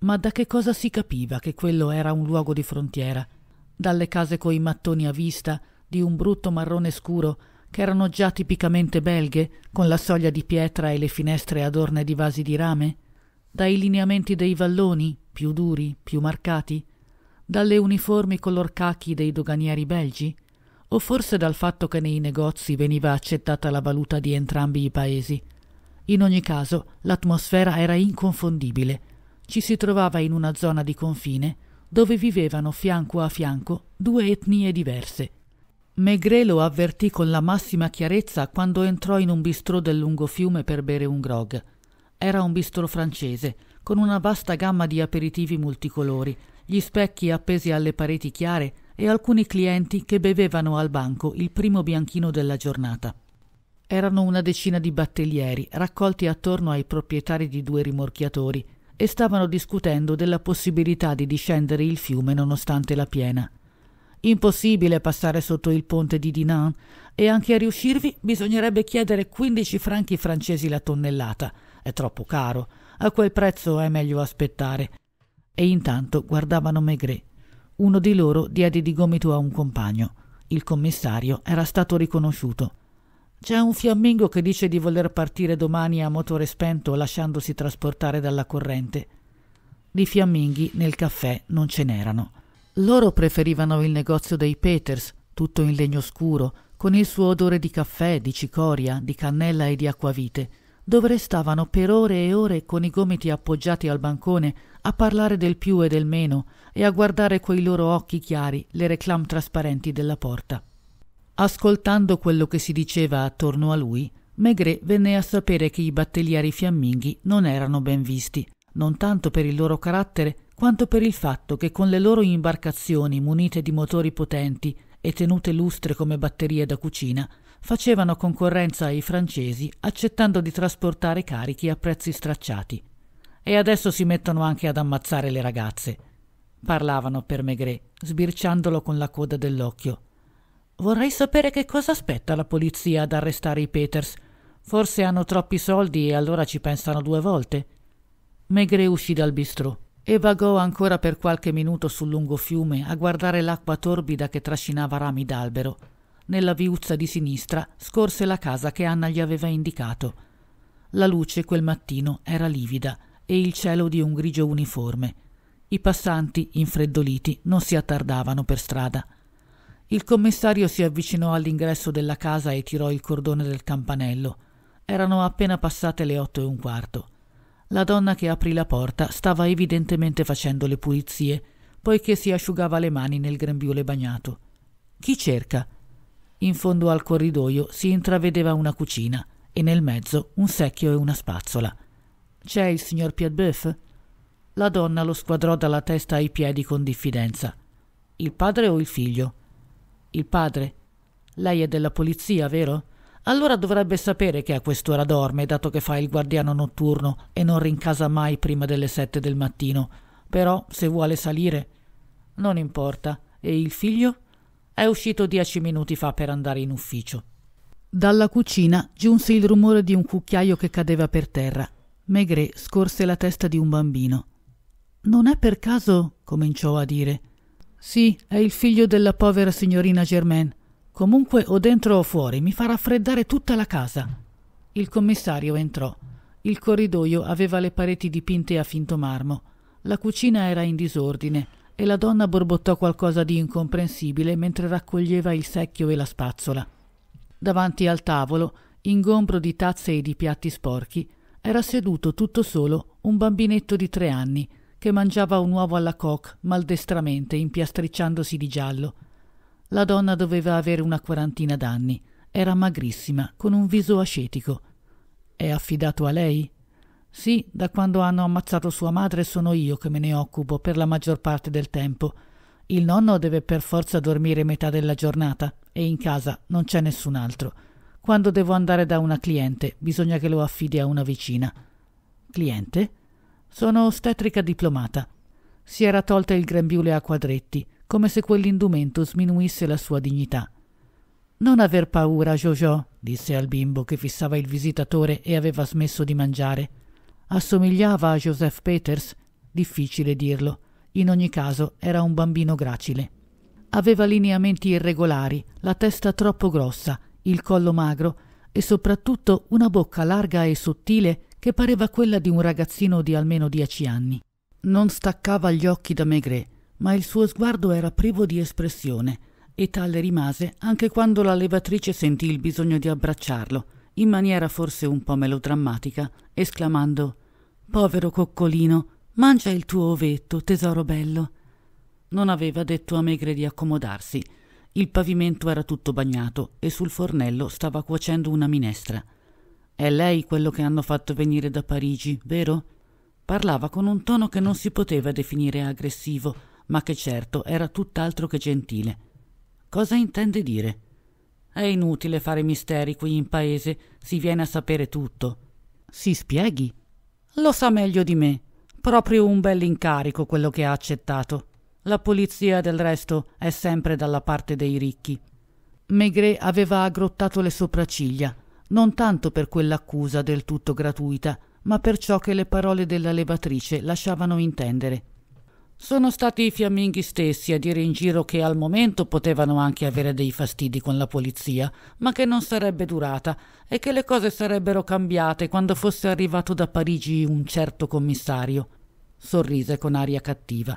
Ma da che cosa si capiva che quello era un luogo di frontiera? Dalle case coi mattoni a vista, di un brutto marrone scuro, che erano già tipicamente belghe, con la soglia di pietra e le finestre adorne di vasi di rame? Dai lineamenti dei valloni, più duri, più marcati, dalle uniformi color cachi dei doganieri belgi? O forse dal fatto che nei negozi veniva accettata la valuta di entrambi i paesi? In ogni caso, l'atmosfera era inconfondibile. Ci si trovava in una zona di confine dove vivevano fianco a fianco due etnie diverse. Maigret lo avvertì con la massima chiarezza quando entrò in un bistrò del lungo fiume per bere un grog. Era un bistrò francese, con una vasta gamma di aperitivi multicolori gli specchi appesi alle pareti chiare e alcuni clienti che bevevano al banco il primo bianchino della giornata. Erano una decina di battellieri raccolti attorno ai proprietari di due rimorchiatori e stavano discutendo della possibilità di discendere il fiume nonostante la piena. Impossibile passare sotto il ponte di Dinan e anche a riuscirvi bisognerebbe chiedere 15 franchi francesi la tonnellata. È troppo caro. A quel prezzo è meglio aspettare e intanto guardavano Maigret. Uno di loro diede di gomito a un compagno. Il commissario era stato riconosciuto. C'è un fiammingo che dice di voler partire domani a motore spento lasciandosi trasportare dalla corrente. Di fiamminghi nel caffè non ce n'erano. Loro preferivano il negozio dei Peters, tutto in legno scuro, con il suo odore di caffè, di cicoria, di cannella e di acquavite dove restavano per ore e ore con i gomiti appoggiati al bancone a parlare del più e del meno e a guardare coi loro occhi chiari le reclame trasparenti della porta. Ascoltando quello che si diceva attorno a lui, Maigret venne a sapere che i battelieri fiamminghi non erano ben visti, non tanto per il loro carattere quanto per il fatto che con le loro imbarcazioni munite di motori potenti e tenute lustre come batterie da cucina, facevano concorrenza ai francesi accettando di trasportare carichi a prezzi stracciati. E adesso si mettono anche ad ammazzare le ragazze. Parlavano per Maigret, sbirciandolo con la coda dell'occhio. Vorrei sapere che cosa aspetta la polizia ad arrestare i Peters. Forse hanno troppi soldi e allora ci pensano due volte. Maigret uscì dal bistrò e vagò ancora per qualche minuto sul lungo fiume a guardare l'acqua torbida che trascinava rami d'albero nella viuzza di sinistra scorse la casa che Anna gli aveva indicato. La luce quel mattino era livida e il cielo di un grigio uniforme. I passanti, infreddoliti, non si attardavano per strada. Il commissario si avvicinò all'ingresso della casa e tirò il cordone del campanello. Erano appena passate le otto e un quarto. La donna che aprì la porta stava evidentemente facendo le pulizie, poiché si asciugava le mani nel grembiule bagnato. Chi cerca? In fondo al corridoio si intravedeva una cucina e nel mezzo un secchio e una spazzola. C'è il signor Piedbeuf? La donna lo squadrò dalla testa ai piedi con diffidenza. Il padre o il figlio? Il padre. Lei è della polizia, vero? Allora dovrebbe sapere che a quest'ora dorme, dato che fa il guardiano notturno e non rincasa mai prima delle sette del mattino. Però, se vuole salire. Non importa. E il figlio? È uscito dieci minuti fa per andare in ufficio. Dalla cucina giunse il rumore di un cucchiaio che cadeva per terra. Maigret scorse la testa di un bambino. Non è per caso, cominciò a dire. Sì, è il figlio della povera signorina Germain. Comunque o dentro o fuori mi fa raffreddare tutta la casa. Il commissario entrò. Il corridoio aveva le pareti dipinte a finto marmo. La cucina era in disordine e la donna borbottò qualcosa di incomprensibile mentre raccoglieva il secchio e la spazzola. Davanti al tavolo, ingombro di tazze e di piatti sporchi, era seduto tutto solo un bambinetto di tre anni che mangiava un uovo alla coque maldestramente impiastricciandosi di giallo. La donna doveva avere una quarantina d'anni, era magrissima, con un viso ascetico. È affidato a lei? Sì, da quando hanno ammazzato sua madre sono io che me ne occupo per la maggior parte del tempo. Il nonno deve per forza dormire metà della giornata e in casa non c'è nessun altro. Quando devo andare da una cliente bisogna che lo affidi a una vicina. Cliente? Sono ostetrica diplomata. Si era tolta il grembiule a quadretti, come se quell'indumento sminuisse la sua dignità. Non aver paura, Jojo, disse al bimbo che fissava il visitatore e aveva smesso di mangiare. Assomigliava a Joseph Peters? Difficile dirlo. In ogni caso era un bambino gracile. Aveva lineamenti irregolari, la testa troppo grossa, il collo magro e soprattutto una bocca larga e sottile che pareva quella di un ragazzino di almeno dieci anni. Non staccava gli occhi da Maigret, ma il suo sguardo era privo di espressione e tale rimase anche quando la levatrice sentì il bisogno di abbracciarlo in maniera forse un po melodrammatica, esclamando Povero coccolino, mangia il tuo ovetto, tesoro bello. Non aveva detto a Megre di accomodarsi. Il pavimento era tutto bagnato e sul fornello stava cuocendo una minestra. È lei quello che hanno fatto venire da Parigi, vero? Parlava con un tono che non si poteva definire aggressivo, ma che certo era tutt'altro che gentile. Cosa intende dire? È inutile fare misteri qui in paese, si viene a sapere tutto. Si spieghi. Lo sa meglio di me. Proprio un bell'incarico quello che ha accettato. La polizia, del resto, è sempre dalla parte dei ricchi. Maigret aveva aggrottato le sopracciglia, non tanto per quell'accusa del tutto gratuita, ma per ciò che le parole della levatrice lasciavano intendere. Sono stati i fiamminghi stessi a dire in giro che al momento potevano anche avere dei fastidi con la polizia, ma che non sarebbe durata e che le cose sarebbero cambiate quando fosse arrivato da Parigi un certo commissario. Sorrise con aria cattiva.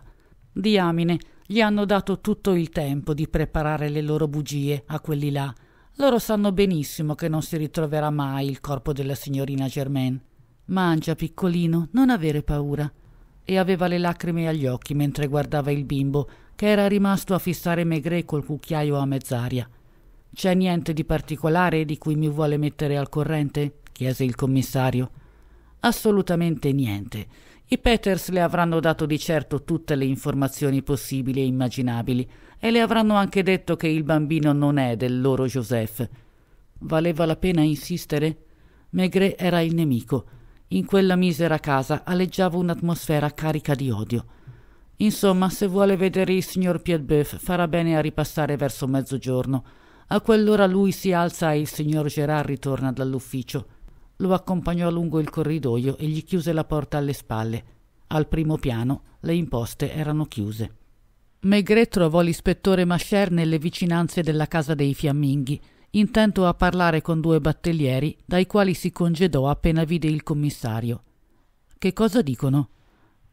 Diamine, gli hanno dato tutto il tempo di preparare le loro bugie a quelli là. Loro sanno benissimo che non si ritroverà mai il corpo della signorina Germain. Mangia, piccolino, non avere paura e aveva le lacrime agli occhi mentre guardava il bimbo che era rimasto a fissare Maigret col cucchiaio a mezz'aria. C'è niente di particolare di cui mi vuole mettere al corrente? chiese il commissario. Assolutamente niente. I Peters le avranno dato di certo tutte le informazioni possibili e immaginabili e le avranno anche detto che il bambino non è del loro Joseph. Valeva la pena insistere? Maigret era il nemico in quella misera casa aleggiava un'atmosfera carica di odio. Insomma, se vuole vedere il signor Piedbeuf, farà bene a ripassare verso mezzogiorno. A quell'ora lui si alza e il signor Gerard ritorna dall'ufficio. Lo accompagnò lungo il corridoio e gli chiuse la porta alle spalle. Al primo piano le imposte erano chiuse. Maigret trovò l'ispettore Mascher nelle vicinanze della casa dei fiamminghi intento a parlare con due battellieri, dai quali si congedò appena vide il commissario. Che cosa dicono?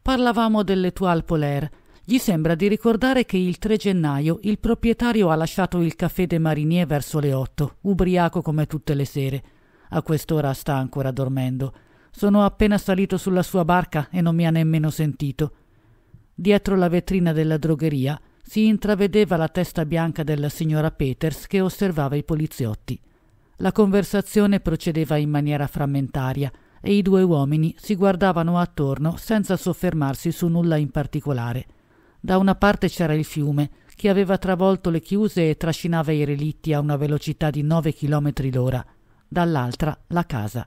Parlavamo dell'Etoile Polaire. Gli sembra di ricordare che il 3 gennaio il proprietario ha lasciato il caffè de Marinier verso le 8, ubriaco come tutte le sere. A quest'ora sta ancora dormendo. Sono appena salito sulla sua barca e non mi ha nemmeno sentito. Dietro la vetrina della drogheria si intravedeva la testa bianca della signora Peters che osservava i poliziotti. La conversazione procedeva in maniera frammentaria e i due uomini si guardavano attorno senza soffermarsi su nulla in particolare. Da una parte c'era il fiume, che aveva travolto le chiuse e trascinava i relitti a una velocità di nove chilometri l'ora, dall'altra la casa.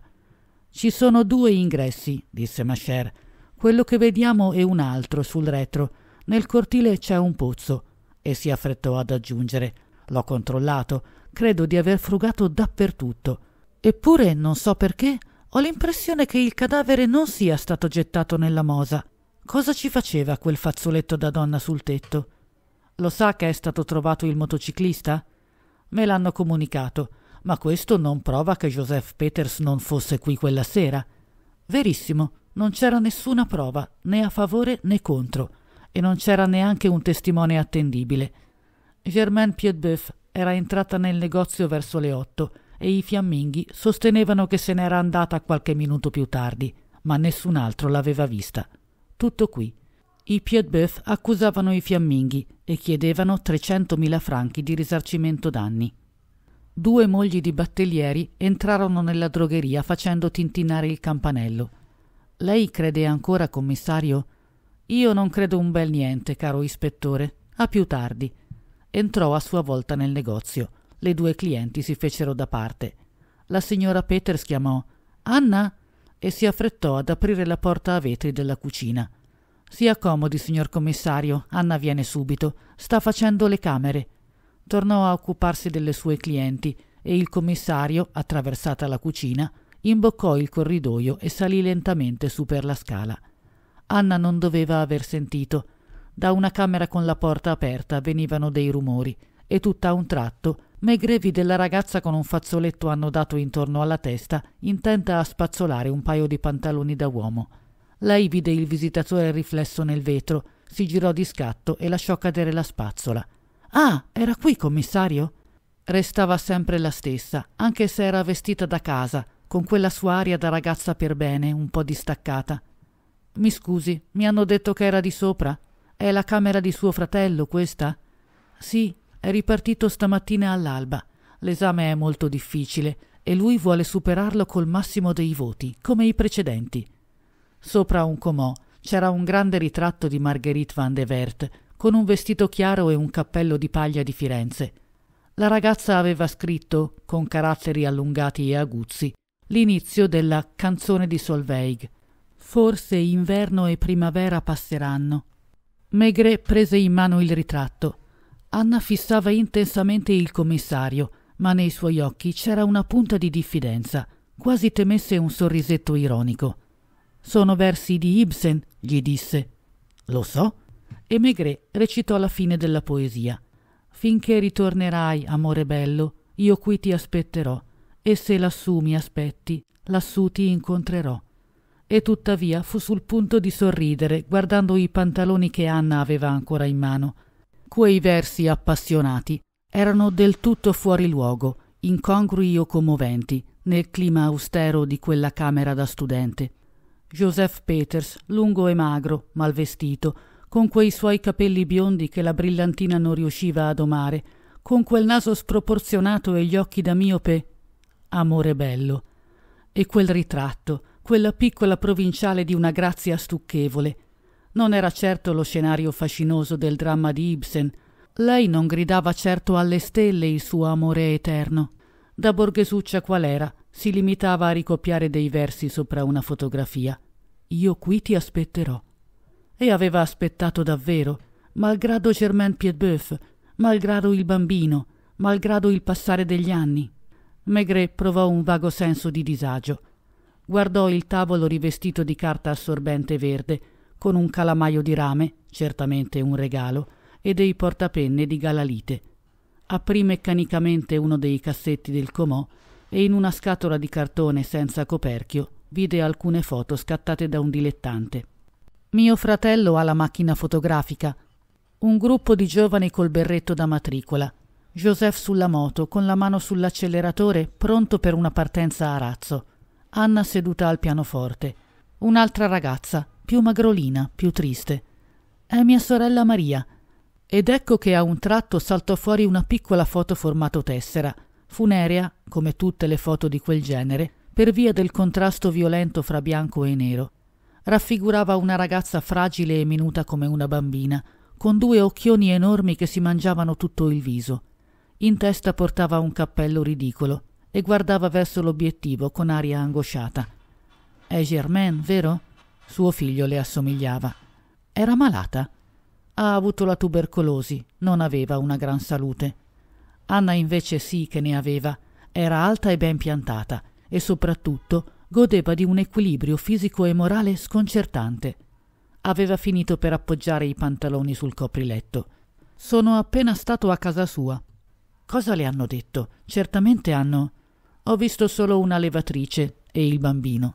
Ci sono due ingressi, disse Mascher. Quello che vediamo è un altro sul retro, nel cortile c'è un pozzo. E si affrettò ad aggiungere. L'ho controllato. Credo di aver frugato dappertutto. Eppure, non so perché, ho l'impressione che il cadavere non sia stato gettato nella mosa. Cosa ci faceva quel fazzoletto da donna sul tetto? Lo sa che è stato trovato il motociclista? Me l'hanno comunicato, ma questo non prova che Joseph Peters non fosse qui quella sera. Verissimo, non c'era nessuna prova, né a favore né contro e non c'era neanche un testimone attendibile. Germaine Piedbeuf era entrata nel negozio verso le otto e i fiamminghi sostenevano che se n'era andata qualche minuto più tardi, ma nessun altro l'aveva vista. Tutto qui. I Piedbeuf accusavano i fiamminghi e chiedevano 300.000 franchi di risarcimento danni. Due mogli di battellieri entrarono nella drogheria facendo tintinare il campanello. Lei crede ancora, commissario, io non credo un bel niente, caro ispettore. A più tardi. Entrò a sua volta nel negozio. Le due clienti si fecero da parte. La signora Peters chiamò Anna e si affrettò ad aprire la porta a vetri della cucina. Si accomodi, signor commissario. Anna viene subito. Sta facendo le camere. Tornò a occuparsi delle sue clienti e il commissario, attraversata la cucina, imboccò il corridoio e salì lentamente su per la scala. Anna non doveva aver sentito. Da una camera con la porta aperta venivano dei rumori e tutt'a un tratto Megrevi della ragazza con un fazzoletto annodato intorno alla testa, intenta a spazzolare un paio di pantaloni da uomo. Lei vide il visitatore riflesso nel vetro, si girò di scatto e lasciò cadere la spazzola. Ah, era qui, commissario? Restava sempre la stessa, anche se era vestita da casa, con quella sua aria da ragazza per bene, un po' distaccata. Mi scusi, mi hanno detto che era di sopra. È la camera di suo fratello, questa? Sì, è ripartito stamattina all'alba. L'esame è molto difficile e lui vuole superarlo col massimo dei voti, come i precedenti. Sopra un comò c'era un grande ritratto di Marguerite van de Vert, con un vestito chiaro e un cappello di paglia di Firenze. La ragazza aveva scritto, con caratteri allungati e aguzzi, l'inizio della Canzone di Solveig, Forse inverno e primavera passeranno. Maigret prese in mano il ritratto. Anna fissava intensamente il commissario, ma nei suoi occhi c'era una punta di diffidenza, quasi temesse un sorrisetto ironico. Sono versi di Ibsen, gli disse. Lo so. E Maigret recitò la fine della poesia. Finché ritornerai, amore bello, io qui ti aspetterò, e se lassù mi aspetti, lassù ti incontrerò e tuttavia fu sul punto di sorridere guardando i pantaloni che Anna aveva ancora in mano. Quei versi appassionati erano del tutto fuori luogo, incongrui o commoventi, nel clima austero di quella camera da studente. Joseph Peters, lungo e magro, mal vestito, con quei suoi capelli biondi che la brillantina non riusciva a domare, con quel naso sproporzionato e gli occhi da miope. Amore bello. E quel ritratto, quella piccola provinciale di una grazia stucchevole. Non era certo lo scenario fascinoso del dramma di Ibsen. Lei non gridava certo alle stelle il suo amore eterno. Da borghesuccia qual era, si limitava a ricopiare dei versi sopra una fotografia. Io qui ti aspetterò. E aveva aspettato davvero, malgrado Germain Piedbeuf, malgrado il bambino, malgrado il passare degli anni. Maigret provò un vago senso di disagio guardò il tavolo rivestito di carta assorbente verde, con un calamaio di rame, certamente un regalo, e dei portapenne di galalite. Aprì meccanicamente uno dei cassetti del comò e in una scatola di cartone senza coperchio vide alcune foto scattate da un dilettante. Mio fratello ha la macchina fotografica. Un gruppo di giovani col berretto da matricola. Joseph sulla moto, con la mano sull'acceleratore, pronto per una partenza a razzo. Anna seduta al pianoforte. Un'altra ragazza, più magrolina, più triste. È mia sorella Maria. Ed ecco che a un tratto saltò fuori una piccola foto formato tessera, funerea, come tutte le foto di quel genere, per via del contrasto violento fra bianco e nero. Raffigurava una ragazza fragile e minuta come una bambina, con due occhioni enormi che si mangiavano tutto il viso. In testa portava un cappello ridicolo e guardava verso l'obiettivo con aria angosciata. È Germain, vero? Suo figlio le assomigliava. Era malata. Ha avuto la tubercolosi, non aveva una gran salute. Anna invece sì che ne aveva, era alta e ben piantata e soprattutto godeva di un equilibrio fisico e morale sconcertante. Aveva finito per appoggiare i pantaloni sul copriletto. Sono appena stato a casa sua. Cosa le hanno detto? Certamente hanno. Ho visto solo una levatrice e il bambino.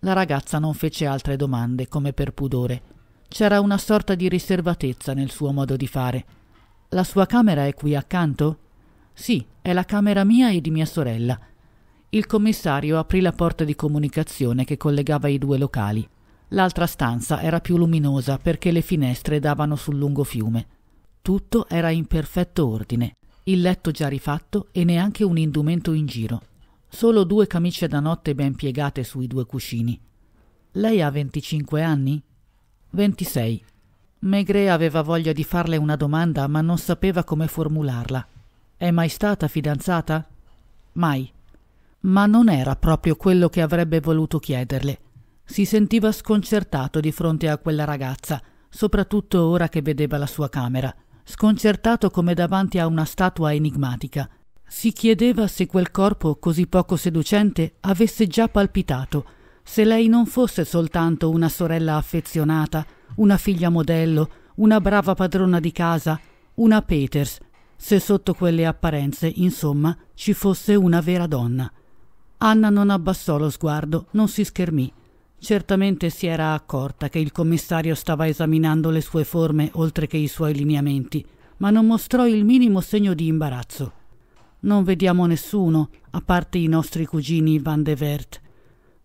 La ragazza non fece altre domande, come per pudore. C'era una sorta di riservatezza nel suo modo di fare. La sua camera è qui accanto? Sì, è la camera mia e di mia sorella. Il commissario aprì la porta di comunicazione che collegava i due locali. L'altra stanza era più luminosa perché le finestre davano sul lungo fiume. Tutto era in perfetto ordine il letto già rifatto e neanche un indumento in giro, solo due camicie da notte ben piegate sui due cuscini. Lei ha 25 anni? 26. Maigret aveva voglia di farle una domanda, ma non sapeva come formularla. È mai stata fidanzata? Mai. Ma non era proprio quello che avrebbe voluto chiederle. Si sentiva sconcertato di fronte a quella ragazza, soprattutto ora che vedeva la sua camera sconcertato come davanti a una statua enigmatica. Si chiedeva se quel corpo così poco seducente avesse già palpitato, se lei non fosse soltanto una sorella affezionata, una figlia modello, una brava padrona di casa, una Peters, se sotto quelle apparenze, insomma, ci fosse una vera donna. Anna non abbassò lo sguardo, non si schermì. Certamente si era accorta che il commissario stava esaminando le sue forme oltre che i suoi lineamenti, ma non mostrò il minimo segno di imbarazzo. Non vediamo nessuno, a parte i nostri cugini Van de Vert.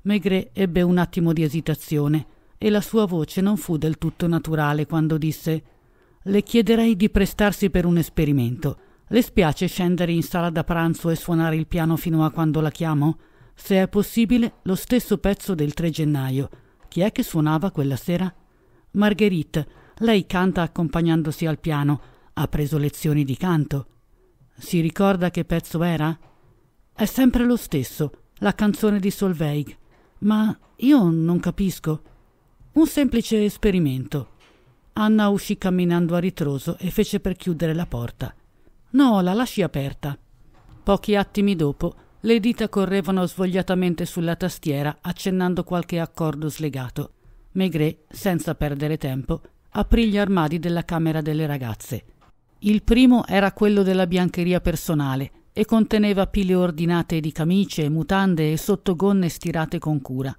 Maigret ebbe un attimo di esitazione e la sua voce non fu del tutto naturale quando disse «Le chiederei di prestarsi per un esperimento. Le spiace scendere in sala da pranzo e suonare il piano fino a quando la chiamo?» se è possibile, lo stesso pezzo del 3 gennaio. Chi è che suonava quella sera? Marguerite. Lei canta accompagnandosi al piano. Ha preso lezioni di canto. Si ricorda che pezzo era? È sempre lo stesso, la canzone di Solveig. Ma io non capisco. Un semplice esperimento. Anna uscì camminando a ritroso e fece per chiudere la porta. No, la lasci aperta. Pochi attimi dopo le dita correvano svogliatamente sulla tastiera, accennando qualche accordo slegato. Maigret, senza perdere tempo, aprì gli armadi della camera delle ragazze. Il primo era quello della biancheria personale e conteneva pile ordinate di camicie, mutande e sottogonne stirate con cura.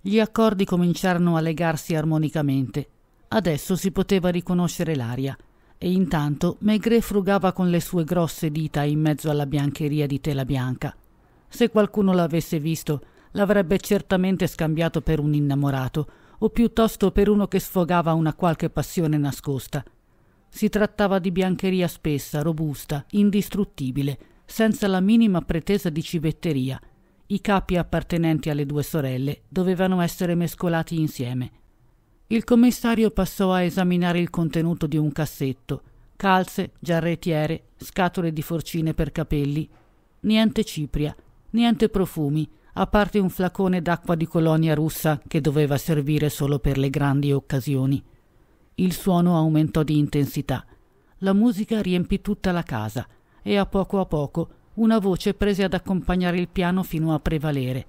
Gli accordi cominciarono a legarsi armonicamente. Adesso si poteva riconoscere l'aria e intanto Maigret frugava con le sue grosse dita in mezzo alla biancheria di tela bianca. Se qualcuno l'avesse visto, l'avrebbe certamente scambiato per un innamorato, o piuttosto per uno che sfogava una qualche passione nascosta. Si trattava di biancheria spessa, robusta, indistruttibile, senza la minima pretesa di civetteria. I capi appartenenti alle due sorelle dovevano essere mescolati insieme. Il commissario passò a esaminare il contenuto di un cassetto, calze, giarrettiere, scatole di forcine per capelli. Niente cipria, Niente profumi, a parte un flacone d'acqua di colonia russa che doveva servire solo per le grandi occasioni. Il suono aumentò di intensità. La musica riempì tutta la casa e a poco a poco una voce prese ad accompagnare il piano fino a prevalere.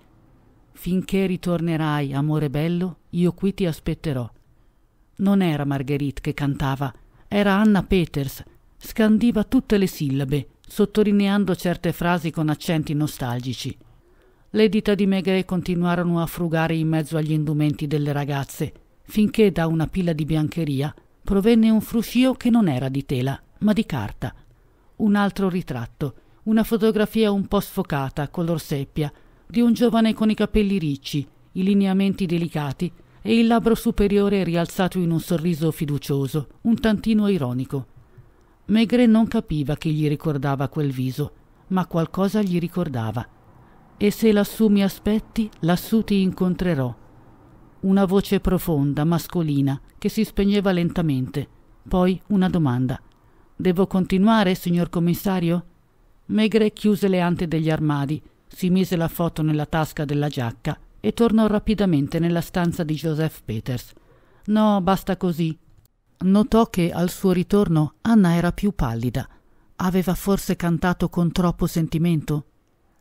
Finché ritornerai, amore bello, io qui ti aspetterò. Non era Marguerite che cantava, era Anna Peters. Scandiva tutte le sillabe, sottolineando certe frasi con accenti nostalgici. Le dita di Meghe continuarono a frugare in mezzo agli indumenti delle ragazze, finché da una pila di biancheria provenne un fruscio che non era di tela, ma di carta. Un altro ritratto, una fotografia un po' sfocata, color seppia, di un giovane con i capelli ricci, i lineamenti delicati e il labbro superiore rialzato in un sorriso fiducioso, un tantino ironico. Maigret non capiva che gli ricordava quel viso, ma qualcosa gli ricordava. E se lassù mi aspetti, lassù ti incontrerò. Una voce profonda, mascolina, che si spegneva lentamente. Poi una domanda. Devo continuare, signor commissario? Maigret chiuse le ante degli armadi, si mise la foto nella tasca della giacca e tornò rapidamente nella stanza di Joseph Peters. No, basta così, notò che al suo ritorno Anna era più pallida. Aveva forse cantato con troppo sentimento?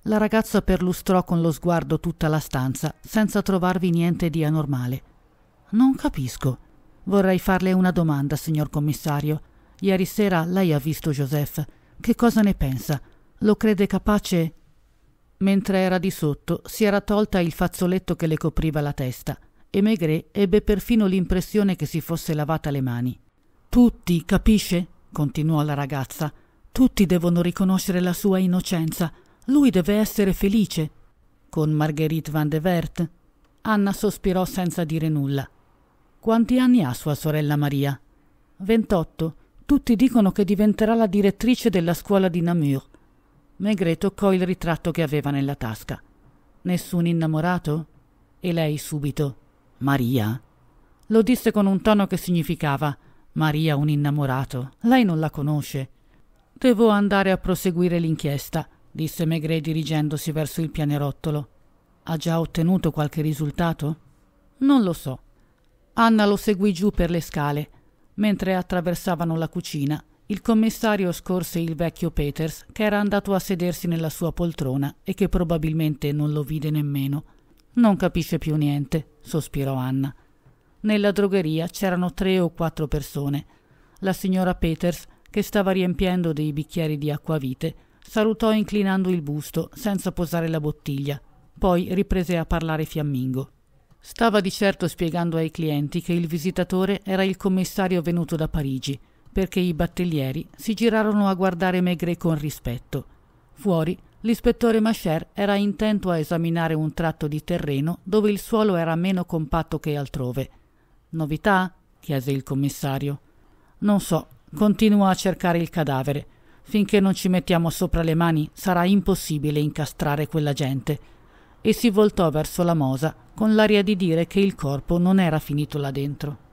La ragazza perlustrò con lo sguardo tutta la stanza, senza trovarvi niente di anormale. Non capisco. Vorrei farle una domanda, signor commissario. Ieri sera lei ha visto Joseph. Che cosa ne pensa? Lo crede capace? Mentre era di sotto, si era tolta il fazzoletto che le copriva la testa e Maigret ebbe perfino l'impressione che si fosse lavata le mani. Tutti, capisce? continuò la ragazza. Tutti devono riconoscere la sua innocenza. Lui deve essere felice. Con Marguerite van de Vert? Anna sospirò senza dire nulla. Quanti anni ha sua sorella Maria? Ventotto. Tutti dicono che diventerà la direttrice della scuola di Namur. Maigret toccò il ritratto che aveva nella tasca. Nessun innamorato? E lei subito. Maria? Lo disse con un tono che significava Maria un innamorato. Lei non la conosce. Devo andare a proseguire l'inchiesta, disse Maigret dirigendosi verso il pianerottolo. Ha già ottenuto qualche risultato? Non lo so. Anna lo seguì giù per le scale. Mentre attraversavano la cucina, il commissario scorse il vecchio Peters, che era andato a sedersi nella sua poltrona e che probabilmente non lo vide nemmeno. Non capisce più niente, sospirò Anna. Nella drogheria c'erano tre o quattro persone. La signora Peters, che stava riempiendo dei bicchieri di acquavite, salutò inclinando il busto senza posare la bottiglia, poi riprese a parlare fiammingo. Stava di certo spiegando ai clienti che il visitatore era il commissario venuto da Parigi, perché i battellieri si girarono a guardare Maigret con rispetto. Fuori L'ispettore Macher era intento a esaminare un tratto di terreno dove il suolo era meno compatto che altrove. Novità? chiese il commissario. Non so, continuò a cercare il cadavere. Finché non ci mettiamo sopra le mani sarà impossibile incastrare quella gente. E si voltò verso la mosa con l'aria di dire che il corpo non era finito là dentro.